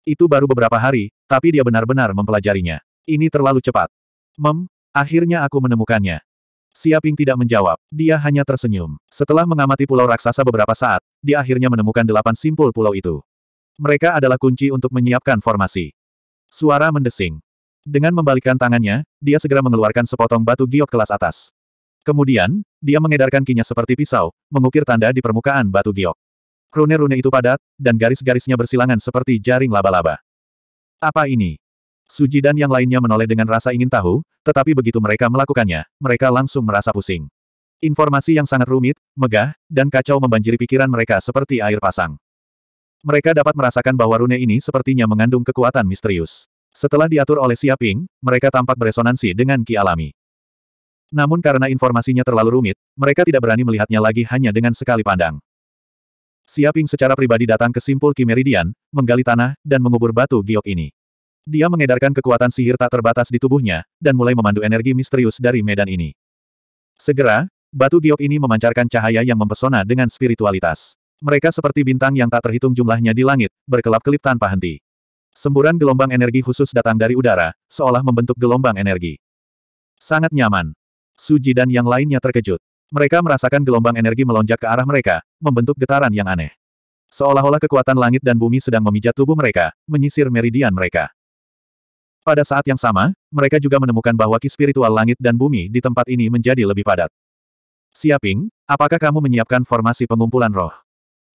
Itu baru beberapa hari, tapi dia benar-benar mempelajarinya. Ini terlalu cepat. Mem, akhirnya aku menemukannya. Siaping tidak menjawab, dia hanya tersenyum. Setelah mengamati pulau raksasa beberapa saat, dia akhirnya menemukan delapan simpul pulau itu. Mereka adalah kunci untuk menyiapkan formasi. Suara mendesing. Dengan membalikkan tangannya, dia segera mengeluarkan sepotong batu giok kelas atas. Kemudian, dia mengedarkan kinya seperti pisau, mengukir tanda di permukaan batu giok. Rune-rune itu padat, dan garis-garisnya bersilangan seperti jaring laba-laba. Apa ini? Suji dan yang lainnya menoleh dengan rasa ingin tahu, tetapi begitu mereka melakukannya, mereka langsung merasa pusing. Informasi yang sangat rumit, megah, dan kacau membanjiri pikiran mereka seperti air pasang. Mereka dapat merasakan bahwa rune ini sepertinya mengandung kekuatan misterius. Setelah diatur oleh Siaping, mereka tampak beresonansi dengan ki alami. Namun karena informasinya terlalu rumit, mereka tidak berani melihatnya lagi hanya dengan sekali pandang. Siaping secara pribadi datang ke simpul Kimeridian, menggali tanah, dan mengubur batu giok ini. Dia mengedarkan kekuatan sihir tak terbatas di tubuhnya, dan mulai memandu energi misterius dari medan ini. Segera, batu giok ini memancarkan cahaya yang mempesona dengan spiritualitas. Mereka seperti bintang yang tak terhitung jumlahnya di langit, berkelap-kelip tanpa henti. Semburan gelombang energi khusus datang dari udara, seolah membentuk gelombang energi. Sangat nyaman. Suji dan yang lainnya terkejut. Mereka merasakan gelombang energi melonjak ke arah mereka, membentuk getaran yang aneh. Seolah-olah kekuatan langit dan bumi sedang memijat tubuh mereka, menyisir meridian mereka. Pada saat yang sama, mereka juga menemukan bahwa ki spiritual langit dan bumi di tempat ini menjadi lebih padat. Siaping, apakah kamu menyiapkan formasi pengumpulan roh?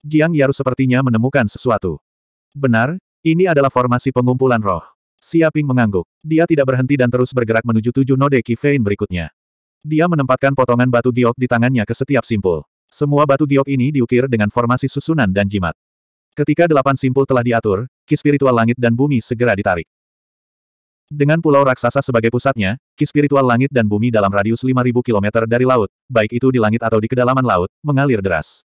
Jiang Yaru sepertinya menemukan sesuatu. Benar, ini adalah formasi pengumpulan roh. Siaping mengangguk. Dia tidak berhenti dan terus bergerak menuju tujuh node Ki berikutnya. Dia menempatkan potongan batu giok di tangannya ke setiap simpul. Semua batu giok ini diukir dengan formasi susunan dan jimat. Ketika delapan simpul telah diatur, ki spiritual langit dan bumi segera ditarik. Dengan pulau raksasa sebagai pusatnya, ki spiritual langit dan bumi dalam radius 5.000 km dari laut, baik itu di langit atau di kedalaman laut, mengalir deras.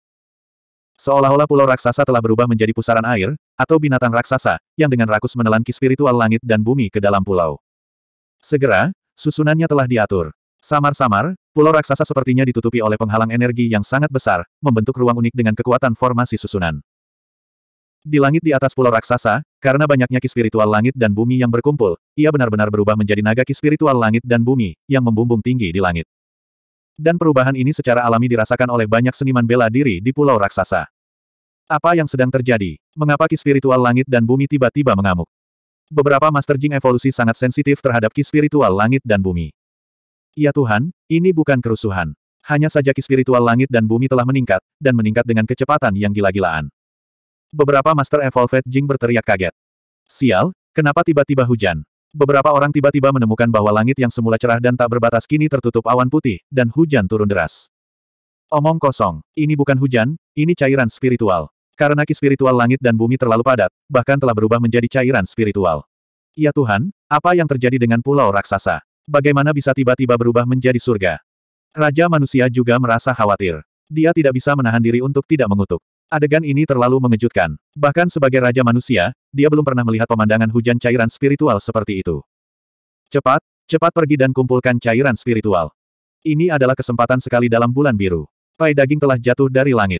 Seolah-olah pulau raksasa telah berubah menjadi pusaran air, atau binatang raksasa, yang dengan rakus menelan ki spiritual langit dan bumi ke dalam pulau. Segera, susunannya telah diatur. Samar-samar, pulau raksasa sepertinya ditutupi oleh penghalang energi yang sangat besar, membentuk ruang unik dengan kekuatan formasi susunan. Di langit di atas pulau raksasa, karena banyaknya ki spiritual langit dan bumi yang berkumpul, ia benar-benar berubah menjadi naga ki spiritual langit dan bumi, yang membumbung tinggi di langit. Dan perubahan ini secara alami dirasakan oleh banyak seniman bela diri di pulau raksasa. Apa yang sedang terjadi? Mengapa ki spiritual langit dan bumi tiba-tiba mengamuk? Beberapa Master Jing evolusi sangat sensitif terhadap ki spiritual langit dan bumi. Ya Tuhan, ini bukan kerusuhan. Hanya saja ki spiritual langit dan bumi telah meningkat, dan meningkat dengan kecepatan yang gila-gilaan. Beberapa Master Evolved Jing berteriak kaget. Sial, kenapa tiba-tiba hujan? Beberapa orang tiba-tiba menemukan bahwa langit yang semula cerah dan tak berbatas kini tertutup awan putih, dan hujan turun deras. Omong kosong, ini bukan hujan, ini cairan spiritual. Karena ki spiritual langit dan bumi terlalu padat, bahkan telah berubah menjadi cairan spiritual. Ya Tuhan, apa yang terjadi dengan pulau raksasa? Bagaimana bisa tiba-tiba berubah menjadi surga? Raja manusia juga merasa khawatir. Dia tidak bisa menahan diri untuk tidak mengutuk. Adegan ini terlalu mengejutkan. Bahkan sebagai raja manusia, dia belum pernah melihat pemandangan hujan cairan spiritual seperti itu. Cepat, cepat pergi dan kumpulkan cairan spiritual. Ini adalah kesempatan sekali dalam bulan biru. Pai daging telah jatuh dari langit.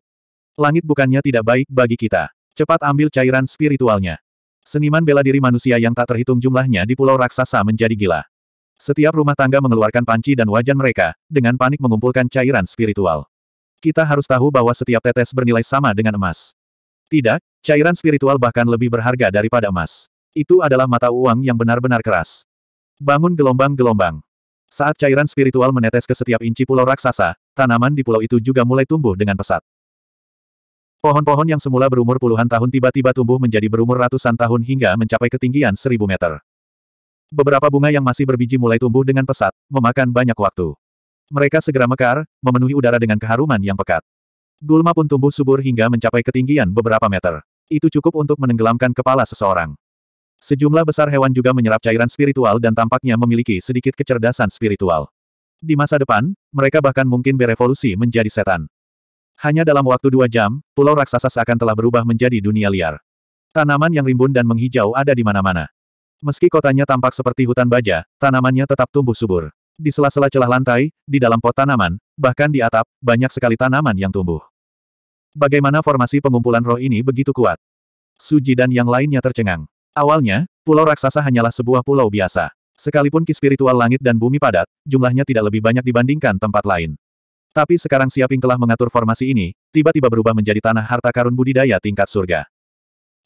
Langit bukannya tidak baik bagi kita. Cepat ambil cairan spiritualnya. Seniman bela diri manusia yang tak terhitung jumlahnya di pulau raksasa menjadi gila. Setiap rumah tangga mengeluarkan panci dan wajan mereka, dengan panik mengumpulkan cairan spiritual. Kita harus tahu bahwa setiap tetes bernilai sama dengan emas. Tidak, cairan spiritual bahkan lebih berharga daripada emas. Itu adalah mata uang yang benar-benar keras. Bangun gelombang-gelombang. Saat cairan spiritual menetes ke setiap inci pulau raksasa, tanaman di pulau itu juga mulai tumbuh dengan pesat. Pohon-pohon yang semula berumur puluhan tahun tiba-tiba tumbuh menjadi berumur ratusan tahun hingga mencapai ketinggian seribu meter. Beberapa bunga yang masih berbiji mulai tumbuh dengan pesat, memakan banyak waktu. Mereka segera mekar, memenuhi udara dengan keharuman yang pekat. Gulma pun tumbuh subur hingga mencapai ketinggian beberapa meter. Itu cukup untuk menenggelamkan kepala seseorang. Sejumlah besar hewan juga menyerap cairan spiritual dan tampaknya memiliki sedikit kecerdasan spiritual. Di masa depan, mereka bahkan mungkin berevolusi menjadi setan. Hanya dalam waktu dua jam, pulau raksasa seakan telah berubah menjadi dunia liar. Tanaman yang rimbun dan menghijau ada di mana-mana. Meski kotanya tampak seperti hutan baja, tanamannya tetap tumbuh subur. Di sela-sela celah lantai, di dalam pot tanaman, bahkan di atap, banyak sekali tanaman yang tumbuh. Bagaimana formasi pengumpulan roh ini begitu kuat? Suji dan yang lainnya tercengang. Awalnya, pulau raksasa hanyalah sebuah pulau biasa. Sekalipun ki spiritual langit dan bumi padat, jumlahnya tidak lebih banyak dibandingkan tempat lain. Tapi sekarang Siaping telah mengatur formasi ini, tiba-tiba berubah menjadi tanah harta karun budidaya tingkat surga.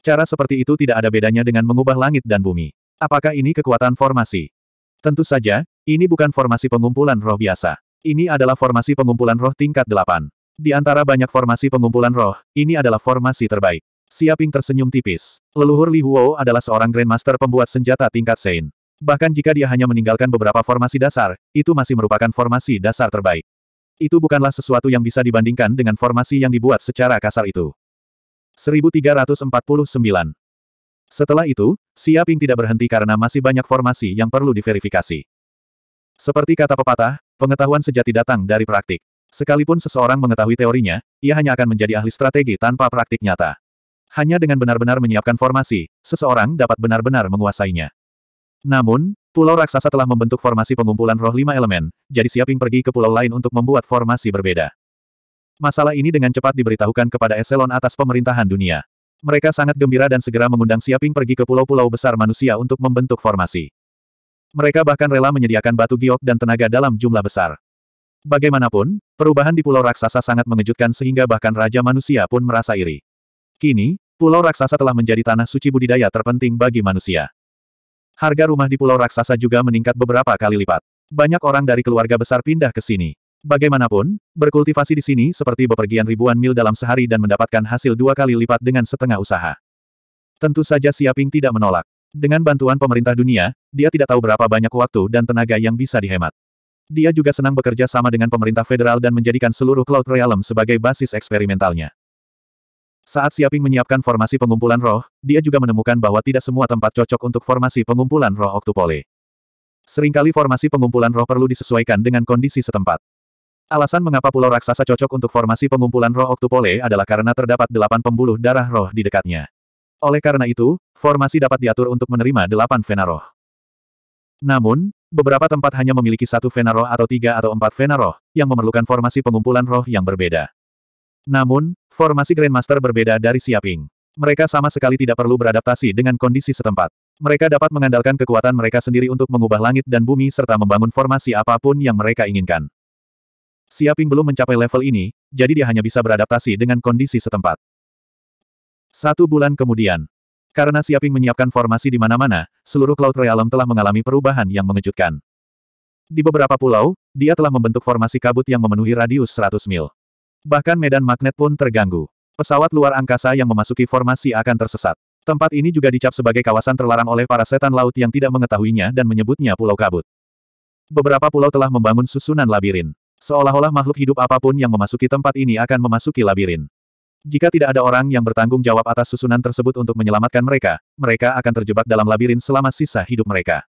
Cara seperti itu tidak ada bedanya dengan mengubah langit dan bumi. Apakah ini kekuatan formasi? Tentu saja, ini bukan formasi pengumpulan roh biasa. Ini adalah formasi pengumpulan roh tingkat delapan. Di antara banyak formasi pengumpulan roh, ini adalah formasi terbaik. Siaping tersenyum tipis. Leluhur Li Huo adalah seorang Grandmaster pembuat senjata tingkat Sein. Bahkan jika dia hanya meninggalkan beberapa formasi dasar, itu masih merupakan formasi dasar terbaik. Itu bukanlah sesuatu yang bisa dibandingkan dengan formasi yang dibuat secara kasar itu. 1349 setelah itu, Siaping tidak berhenti karena masih banyak formasi yang perlu diverifikasi. Seperti kata pepatah, pengetahuan sejati datang dari praktik. Sekalipun seseorang mengetahui teorinya, ia hanya akan menjadi ahli strategi tanpa praktik nyata. Hanya dengan benar-benar menyiapkan formasi, seseorang dapat benar-benar menguasainya. Namun, pulau raksasa telah membentuk formasi pengumpulan roh lima elemen, jadi Siaping pergi ke pulau lain untuk membuat formasi berbeda. Masalah ini dengan cepat diberitahukan kepada eselon atas pemerintahan dunia. Mereka sangat gembira dan segera mengundang Siaping pergi ke pulau-pulau besar manusia untuk membentuk formasi. Mereka bahkan rela menyediakan batu giok dan tenaga dalam jumlah besar. Bagaimanapun, perubahan di pulau raksasa sangat mengejutkan sehingga bahkan raja manusia pun merasa iri. Kini, pulau raksasa telah menjadi tanah suci budidaya terpenting bagi manusia. Harga rumah di pulau raksasa juga meningkat beberapa kali lipat. Banyak orang dari keluarga besar pindah ke sini. Bagaimanapun, berkultivasi di sini seperti bepergian ribuan mil dalam sehari dan mendapatkan hasil dua kali lipat dengan setengah usaha. Tentu saja Siaping tidak menolak. Dengan bantuan pemerintah dunia, dia tidak tahu berapa banyak waktu dan tenaga yang bisa dihemat. Dia juga senang bekerja sama dengan pemerintah federal dan menjadikan seluruh Cloud Realm sebagai basis eksperimentalnya. Saat Siaping menyiapkan formasi pengumpulan roh, dia juga menemukan bahwa tidak semua tempat cocok untuk formasi pengumpulan roh Octupole. Seringkali formasi pengumpulan roh perlu disesuaikan dengan kondisi setempat. Alasan mengapa pulau raksasa cocok untuk formasi pengumpulan roh Octopole adalah karena terdapat delapan pembuluh darah roh di dekatnya. Oleh karena itu, formasi dapat diatur untuk menerima delapan vena roh. Namun, beberapa tempat hanya memiliki satu vena roh atau tiga atau empat vena roh, yang memerlukan formasi pengumpulan roh yang berbeda. Namun, formasi Grandmaster berbeda dari Siaping. Mereka sama sekali tidak perlu beradaptasi dengan kondisi setempat. Mereka dapat mengandalkan kekuatan mereka sendiri untuk mengubah langit dan bumi serta membangun formasi apapun yang mereka inginkan. Siaping belum mencapai level ini, jadi dia hanya bisa beradaptasi dengan kondisi setempat. Satu bulan kemudian, karena Siaping menyiapkan formasi di mana-mana, seluruh Cloud Realm telah mengalami perubahan yang mengejutkan. Di beberapa pulau, dia telah membentuk formasi kabut yang memenuhi radius 100 mil. Bahkan medan magnet pun terganggu. Pesawat luar angkasa yang memasuki formasi akan tersesat. Tempat ini juga dicap sebagai kawasan terlarang oleh para setan laut yang tidak mengetahuinya dan menyebutnya Pulau Kabut. Beberapa pulau telah membangun susunan labirin. Seolah-olah makhluk hidup apapun yang memasuki tempat ini akan memasuki labirin. Jika tidak ada orang yang bertanggung jawab atas susunan tersebut untuk menyelamatkan mereka, mereka akan terjebak dalam labirin selama sisa hidup mereka.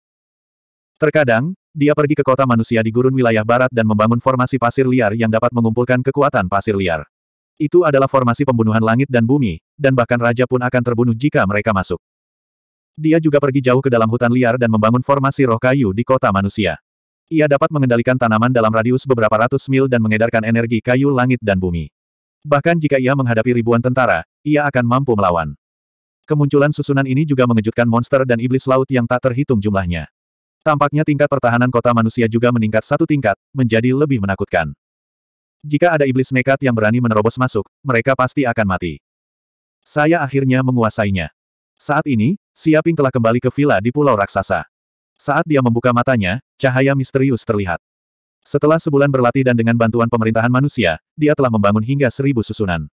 Terkadang, dia pergi ke kota manusia di gurun wilayah barat dan membangun formasi pasir liar yang dapat mengumpulkan kekuatan pasir liar. Itu adalah formasi pembunuhan langit dan bumi, dan bahkan raja pun akan terbunuh jika mereka masuk. Dia juga pergi jauh ke dalam hutan liar dan membangun formasi roh kayu di kota manusia. Ia dapat mengendalikan tanaman dalam radius beberapa ratus mil dan mengedarkan energi kayu langit dan bumi. Bahkan jika ia menghadapi ribuan tentara, ia akan mampu melawan. Kemunculan susunan ini juga mengejutkan monster dan iblis laut yang tak terhitung jumlahnya. Tampaknya tingkat pertahanan kota manusia juga meningkat satu tingkat, menjadi lebih menakutkan. Jika ada iblis nekat yang berani menerobos masuk, mereka pasti akan mati. Saya akhirnya menguasainya. Saat ini, Siaping telah kembali ke villa di Pulau Raksasa. Saat dia membuka matanya, cahaya misterius terlihat. Setelah sebulan berlatih dan dengan bantuan pemerintahan manusia, dia telah membangun hingga seribu susunan.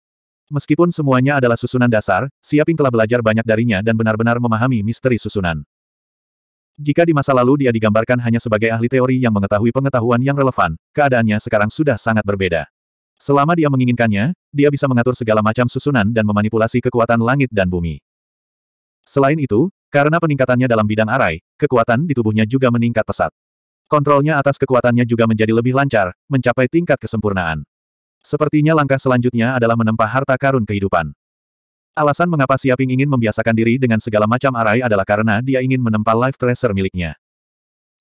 Meskipun semuanya adalah susunan dasar, Siaping telah belajar banyak darinya dan benar-benar memahami misteri susunan. Jika di masa lalu dia digambarkan hanya sebagai ahli teori yang mengetahui pengetahuan yang relevan, keadaannya sekarang sudah sangat berbeda. Selama dia menginginkannya, dia bisa mengatur segala macam susunan dan memanipulasi kekuatan langit dan bumi. Selain itu, karena peningkatannya dalam bidang arai, kekuatan di tubuhnya juga meningkat pesat. Kontrolnya atas kekuatannya juga menjadi lebih lancar, mencapai tingkat kesempurnaan. Sepertinya langkah selanjutnya adalah menempa harta karun kehidupan. Alasan mengapa Siaping ingin membiasakan diri dengan segala macam arai adalah karena dia ingin menempa life tracer miliknya.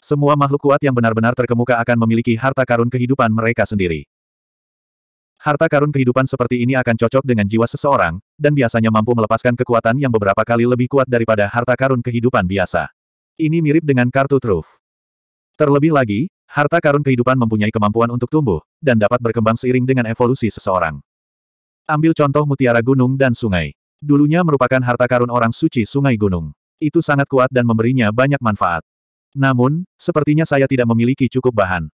Semua makhluk kuat yang benar-benar terkemuka akan memiliki harta karun kehidupan mereka sendiri. Harta karun kehidupan seperti ini akan cocok dengan jiwa seseorang, dan biasanya mampu melepaskan kekuatan yang beberapa kali lebih kuat daripada harta karun kehidupan biasa. Ini mirip dengan kartu truf. Terlebih lagi, harta karun kehidupan mempunyai kemampuan untuk tumbuh, dan dapat berkembang seiring dengan evolusi seseorang. Ambil contoh mutiara gunung dan sungai. Dulunya merupakan harta karun orang suci sungai gunung. Itu sangat kuat dan memberinya banyak manfaat. Namun, sepertinya saya tidak memiliki cukup bahan.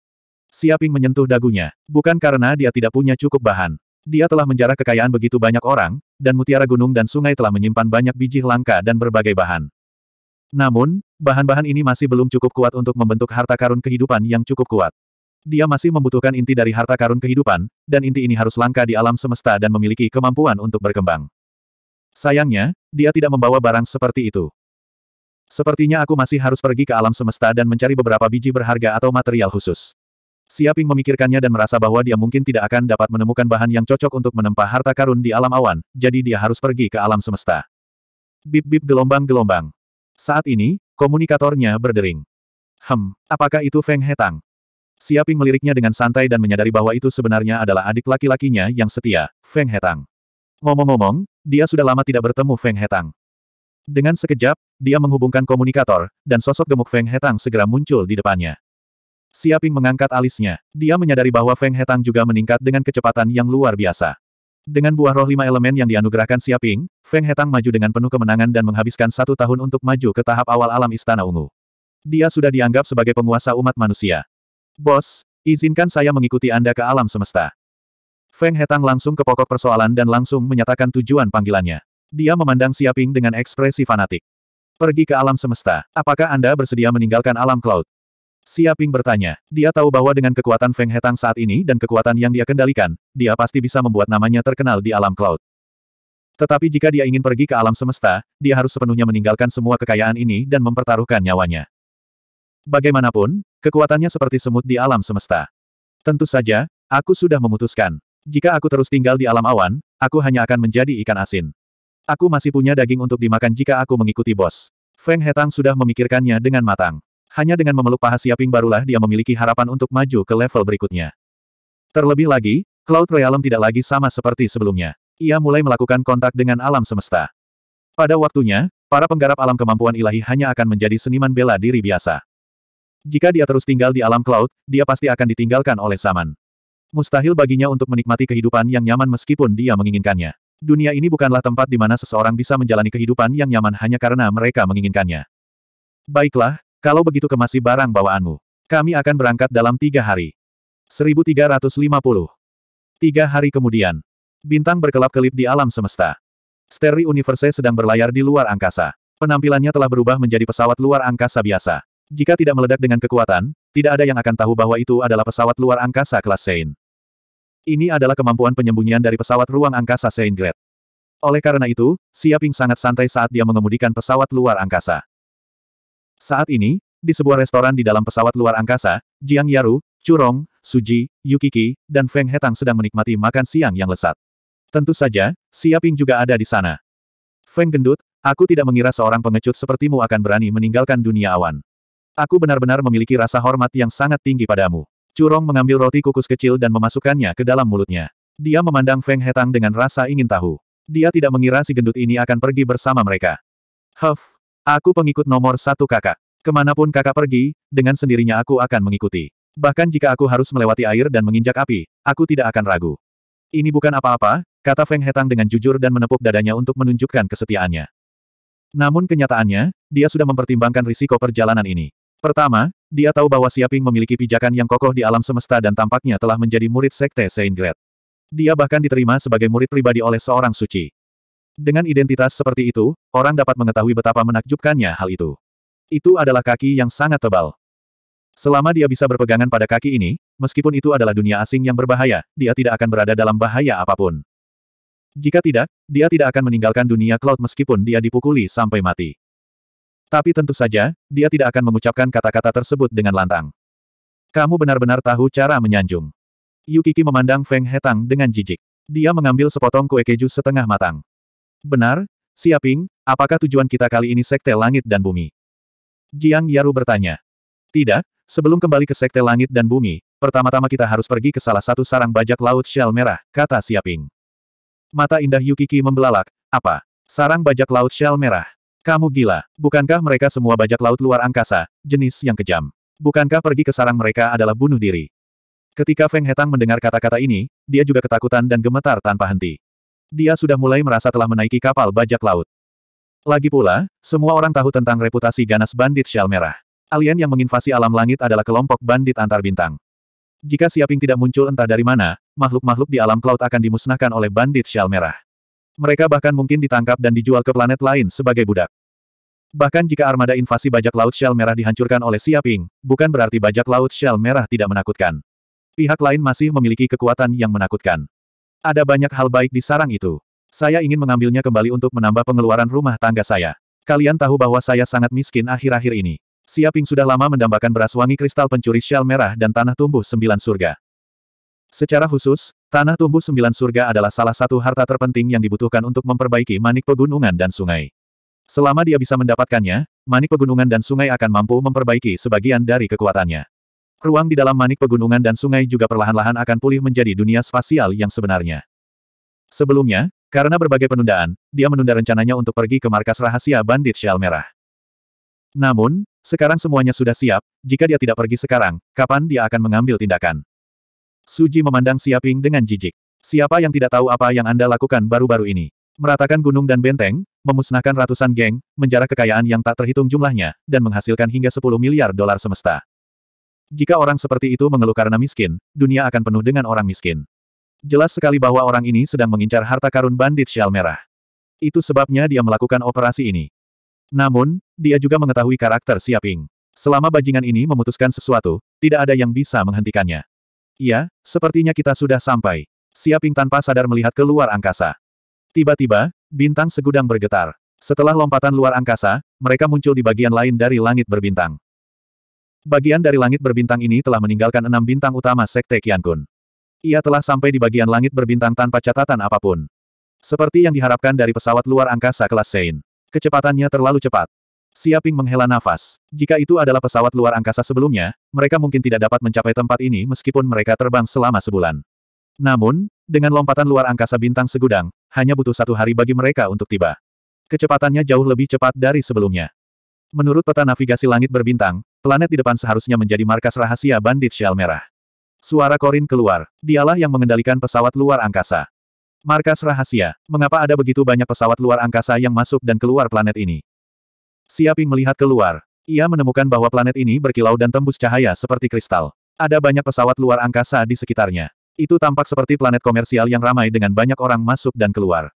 Siaping menyentuh dagunya. Bukan karena dia tidak punya cukup bahan. Dia telah menjarah kekayaan begitu banyak orang, dan mutiara gunung dan sungai telah menyimpan banyak biji langka dan berbagai bahan. Namun, bahan-bahan ini masih belum cukup kuat untuk membentuk harta karun kehidupan yang cukup kuat. Dia masih membutuhkan inti dari harta karun kehidupan, dan inti ini harus langka di alam semesta dan memiliki kemampuan untuk berkembang. Sayangnya, dia tidak membawa barang seperti itu. Sepertinya aku masih harus pergi ke alam semesta dan mencari beberapa biji berharga atau material khusus. Siaping memikirkannya dan merasa bahwa dia mungkin tidak akan dapat menemukan bahan yang cocok untuk menempa harta karun di alam awan, jadi dia harus pergi ke alam semesta. Bip-bip gelombang-gelombang. Saat ini, komunikatornya berdering. Hem, apakah itu Feng Hetang? Siaping meliriknya dengan santai dan menyadari bahwa itu sebenarnya adalah adik laki-lakinya yang setia, Feng Hetang. Ngomong-ngomong, dia sudah lama tidak bertemu Feng Hetang. Dengan sekejap, dia menghubungkan komunikator, dan sosok gemuk Feng Hetang segera muncul di depannya. Siaping mengangkat alisnya. Dia menyadari bahwa Feng Hetang juga meningkat dengan kecepatan yang luar biasa. Dengan buah roh lima elemen yang dianugerahkan Siaping, Feng Hetang maju dengan penuh kemenangan dan menghabiskan satu tahun untuk maju ke tahap awal alam Istana Ungu. Dia sudah dianggap sebagai penguasa umat manusia. Bos, izinkan saya mengikuti Anda ke alam semesta. Feng Hetang langsung ke pokok persoalan dan langsung menyatakan tujuan panggilannya. Dia memandang Siaping dengan ekspresi fanatik. Pergi ke alam semesta. Apakah Anda bersedia meninggalkan alam cloud? Siaping bertanya. Dia tahu bahwa dengan kekuatan Feng Hetang saat ini dan kekuatan yang dia kendalikan, dia pasti bisa membuat namanya terkenal di alam cloud. Tetapi jika dia ingin pergi ke alam semesta, dia harus sepenuhnya meninggalkan semua kekayaan ini dan mempertaruhkan nyawanya. Bagaimanapun, kekuatannya seperti semut di alam semesta. Tentu saja, aku sudah memutuskan. Jika aku terus tinggal di alam awan, aku hanya akan menjadi ikan asin. Aku masih punya daging untuk dimakan jika aku mengikuti bos. Feng Hetang sudah memikirkannya dengan matang. Hanya dengan memeluk paha Siaping barulah dia memiliki harapan untuk maju ke level berikutnya. Terlebih lagi, Cloud Realm tidak lagi sama seperti sebelumnya. Ia mulai melakukan kontak dengan alam semesta. Pada waktunya, para penggarap alam kemampuan ilahi hanya akan menjadi seniman bela diri biasa. Jika dia terus tinggal di alam Cloud, dia pasti akan ditinggalkan oleh zaman. Mustahil baginya untuk menikmati kehidupan yang nyaman meskipun dia menginginkannya. Dunia ini bukanlah tempat di mana seseorang bisa menjalani kehidupan yang nyaman hanya karena mereka menginginkannya. Baiklah, kalau begitu kemasi barang bawaanmu. Kami akan berangkat dalam tiga hari. 1350. Tiga hari kemudian. Bintang berkelap-kelip di alam semesta. Steri Universe sedang berlayar di luar angkasa. Penampilannya telah berubah menjadi pesawat luar angkasa biasa. Jika tidak meledak dengan kekuatan, tidak ada yang akan tahu bahwa itu adalah pesawat luar angkasa kelas Sein. Ini adalah kemampuan penyembunyian dari pesawat ruang angkasa Sein Grade. Oleh karena itu, Siaping sangat santai saat dia mengemudikan pesawat luar angkasa. Saat ini, di sebuah restoran di dalam pesawat luar angkasa, Jiang Yaru, Curong, Suji, Yukiki, dan Feng Hetang sedang menikmati makan siang yang lesat. Tentu saja, Siaping juga ada di sana. Feng gendut, aku tidak mengira seorang pengecut sepertimu akan berani meninggalkan dunia awan. Aku benar-benar memiliki rasa hormat yang sangat tinggi padamu. Curong mengambil roti kukus kecil dan memasukkannya ke dalam mulutnya. Dia memandang Feng Hetang dengan rasa ingin tahu. Dia tidak mengira si gendut ini akan pergi bersama mereka. Huff, Aku pengikut nomor satu kakak. Kemanapun kakak pergi, dengan sendirinya aku akan mengikuti. Bahkan jika aku harus melewati air dan menginjak api, aku tidak akan ragu. Ini bukan apa-apa, kata Feng Hetang dengan jujur dan menepuk dadanya untuk menunjukkan kesetiaannya. Namun kenyataannya, dia sudah mempertimbangkan risiko perjalanan ini. Pertama, dia tahu bahwa Siaping memiliki pijakan yang kokoh di alam semesta dan tampaknya telah menjadi murid sekte Saint Grade. Dia bahkan diterima sebagai murid pribadi oleh seorang suci. Dengan identitas seperti itu, orang dapat mengetahui betapa menakjubkannya hal itu. Itu adalah kaki yang sangat tebal. Selama dia bisa berpegangan pada kaki ini, meskipun itu adalah dunia asing yang berbahaya, dia tidak akan berada dalam bahaya apapun. Jika tidak, dia tidak akan meninggalkan dunia cloud meskipun dia dipukuli sampai mati. Tapi tentu saja, dia tidak akan mengucapkan kata-kata tersebut dengan lantang. Kamu benar-benar tahu cara menyanjung. Yukiki memandang Feng Hetang dengan jijik. Dia mengambil sepotong kue keju setengah matang. Benar, Siaping, apakah tujuan kita kali ini Sekte Langit dan Bumi? Jiang Yaru bertanya. Tidak, sebelum kembali ke Sekte Langit dan Bumi, pertama-tama kita harus pergi ke salah satu sarang bajak laut shell merah, kata Siaping. Mata indah Yukiki membelalak, apa? Sarang bajak laut shell merah. Kamu gila, bukankah mereka semua bajak laut luar angkasa, jenis yang kejam? Bukankah pergi ke sarang mereka adalah bunuh diri? Ketika Feng Hetang mendengar kata-kata ini, dia juga ketakutan dan gemetar tanpa henti dia sudah mulai merasa telah menaiki kapal bajak laut. Lagi pula, semua orang tahu tentang reputasi ganas bandit shell Merah. Alien yang menginvasi alam langit adalah kelompok bandit antar bintang. Jika Siaping tidak muncul entah dari mana, makhluk-makhluk di alam laut akan dimusnahkan oleh bandit shell Merah. Mereka bahkan mungkin ditangkap dan dijual ke planet lain sebagai budak. Bahkan jika armada invasi bajak laut Shell Merah dihancurkan oleh Siaping, bukan berarti bajak laut Shell Merah tidak menakutkan. Pihak lain masih memiliki kekuatan yang menakutkan. Ada banyak hal baik di sarang itu. Saya ingin mengambilnya kembali untuk menambah pengeluaran rumah tangga saya. Kalian tahu bahwa saya sangat miskin akhir-akhir ini. Siaping sudah lama mendambakan beras wangi kristal pencuri shell merah dan tanah tumbuh sembilan surga. Secara khusus, tanah tumbuh sembilan surga adalah salah satu harta terpenting yang dibutuhkan untuk memperbaiki manik pegunungan dan sungai. Selama dia bisa mendapatkannya, manik pegunungan dan sungai akan mampu memperbaiki sebagian dari kekuatannya. Ruang di dalam manik pegunungan dan sungai juga perlahan-lahan akan pulih menjadi dunia spasial yang sebenarnya. Sebelumnya, karena berbagai penundaan, dia menunda rencananya untuk pergi ke markas rahasia Bandit Shell Merah. Namun, sekarang semuanya sudah siap, jika dia tidak pergi sekarang, kapan dia akan mengambil tindakan? Suji memandang Siaping dengan jijik. Siapa yang tidak tahu apa yang Anda lakukan baru-baru ini? Meratakan gunung dan benteng, memusnahkan ratusan geng, menjarah kekayaan yang tak terhitung jumlahnya, dan menghasilkan hingga 10 miliar dolar semesta. Jika orang seperti itu mengeluh karena miskin, dunia akan penuh dengan orang miskin. Jelas sekali bahwa orang ini sedang mengincar harta karun bandit Shal Merah. Itu sebabnya dia melakukan operasi ini. Namun, dia juga mengetahui karakter Siaping. Selama bajingan ini memutuskan sesuatu, tidak ada yang bisa menghentikannya. Ya, sepertinya kita sudah sampai. Siaping tanpa sadar melihat ke luar angkasa. Tiba-tiba, bintang segudang bergetar. Setelah lompatan luar angkasa, mereka muncul di bagian lain dari langit berbintang. Bagian dari langit berbintang ini telah meninggalkan enam bintang utama Sekte Kian Kun. Ia telah sampai di bagian langit berbintang tanpa catatan apapun. Seperti yang diharapkan dari pesawat luar angkasa kelas Sein. Kecepatannya terlalu cepat. Siaping menghela nafas. Jika itu adalah pesawat luar angkasa sebelumnya, mereka mungkin tidak dapat mencapai tempat ini meskipun mereka terbang selama sebulan. Namun, dengan lompatan luar angkasa bintang segudang, hanya butuh satu hari bagi mereka untuk tiba. Kecepatannya jauh lebih cepat dari sebelumnya. Menurut peta navigasi langit berbintang, Planet di depan seharusnya menjadi markas rahasia bandit Shell Merah. Suara Korin keluar. Dialah yang mengendalikan pesawat luar angkasa. Markas rahasia. Mengapa ada begitu banyak pesawat luar angkasa yang masuk dan keluar planet ini? Siaping melihat keluar. Ia menemukan bahwa planet ini berkilau dan tembus cahaya seperti kristal. Ada banyak pesawat luar angkasa di sekitarnya. Itu tampak seperti planet komersial yang ramai dengan banyak orang masuk dan keluar.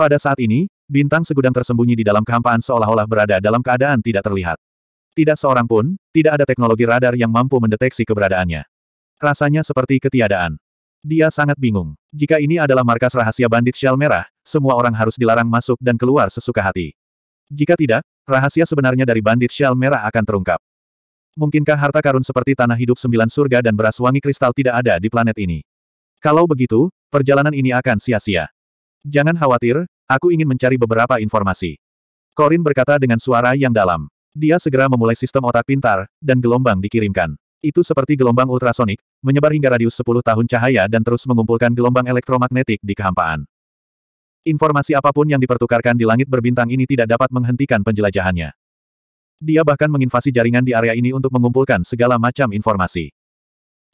Pada saat ini, bintang segudang tersembunyi di dalam kehampaan seolah-olah berada dalam keadaan tidak terlihat. Tidak seorang pun, tidak ada teknologi radar yang mampu mendeteksi keberadaannya. Rasanya seperti ketiadaan. Dia sangat bingung. Jika ini adalah markas rahasia bandit Shell Merah, semua orang harus dilarang masuk dan keluar sesuka hati. Jika tidak, rahasia sebenarnya dari bandit Shell Merah akan terungkap. Mungkinkah harta karun seperti tanah hidup sembilan surga dan beras wangi kristal tidak ada di planet ini? Kalau begitu, perjalanan ini akan sia-sia. Jangan khawatir, aku ingin mencari beberapa informasi. Corin berkata dengan suara yang dalam. Dia segera memulai sistem otak pintar, dan gelombang dikirimkan. Itu seperti gelombang ultrasonik, menyebar hingga radius 10 tahun cahaya dan terus mengumpulkan gelombang elektromagnetik di kehampaan. Informasi apapun yang dipertukarkan di langit berbintang ini tidak dapat menghentikan penjelajahannya. Dia bahkan menginvasi jaringan di area ini untuk mengumpulkan segala macam informasi.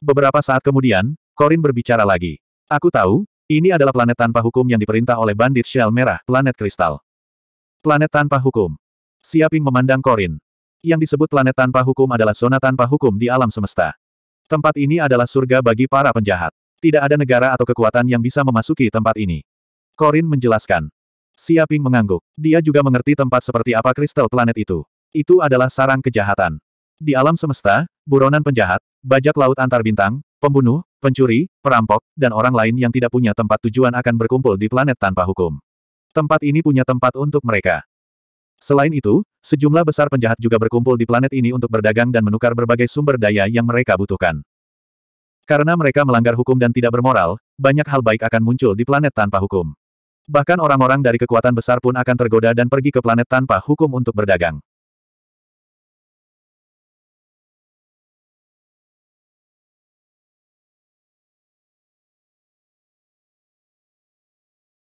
Beberapa saat kemudian, Corin berbicara lagi. Aku tahu, ini adalah planet tanpa hukum yang diperintah oleh bandit shell merah, planet kristal. Planet tanpa hukum. Siaping memandang Korin. Yang disebut planet tanpa hukum adalah zona tanpa hukum di alam semesta. Tempat ini adalah surga bagi para penjahat. Tidak ada negara atau kekuatan yang bisa memasuki tempat ini. Korin menjelaskan. Siaping mengangguk. Dia juga mengerti tempat seperti apa kristal planet itu. Itu adalah sarang kejahatan. Di alam semesta, buronan penjahat, bajak laut antar bintang, pembunuh, pencuri, perampok, dan orang lain yang tidak punya tempat tujuan akan berkumpul di planet tanpa hukum. Tempat ini punya tempat untuk mereka. Selain itu, sejumlah besar penjahat juga berkumpul di planet ini untuk berdagang dan menukar berbagai sumber daya yang mereka butuhkan. Karena mereka melanggar hukum dan tidak bermoral, banyak hal baik akan muncul di planet tanpa hukum. Bahkan orang-orang dari kekuatan besar pun akan tergoda dan pergi ke planet tanpa hukum untuk berdagang.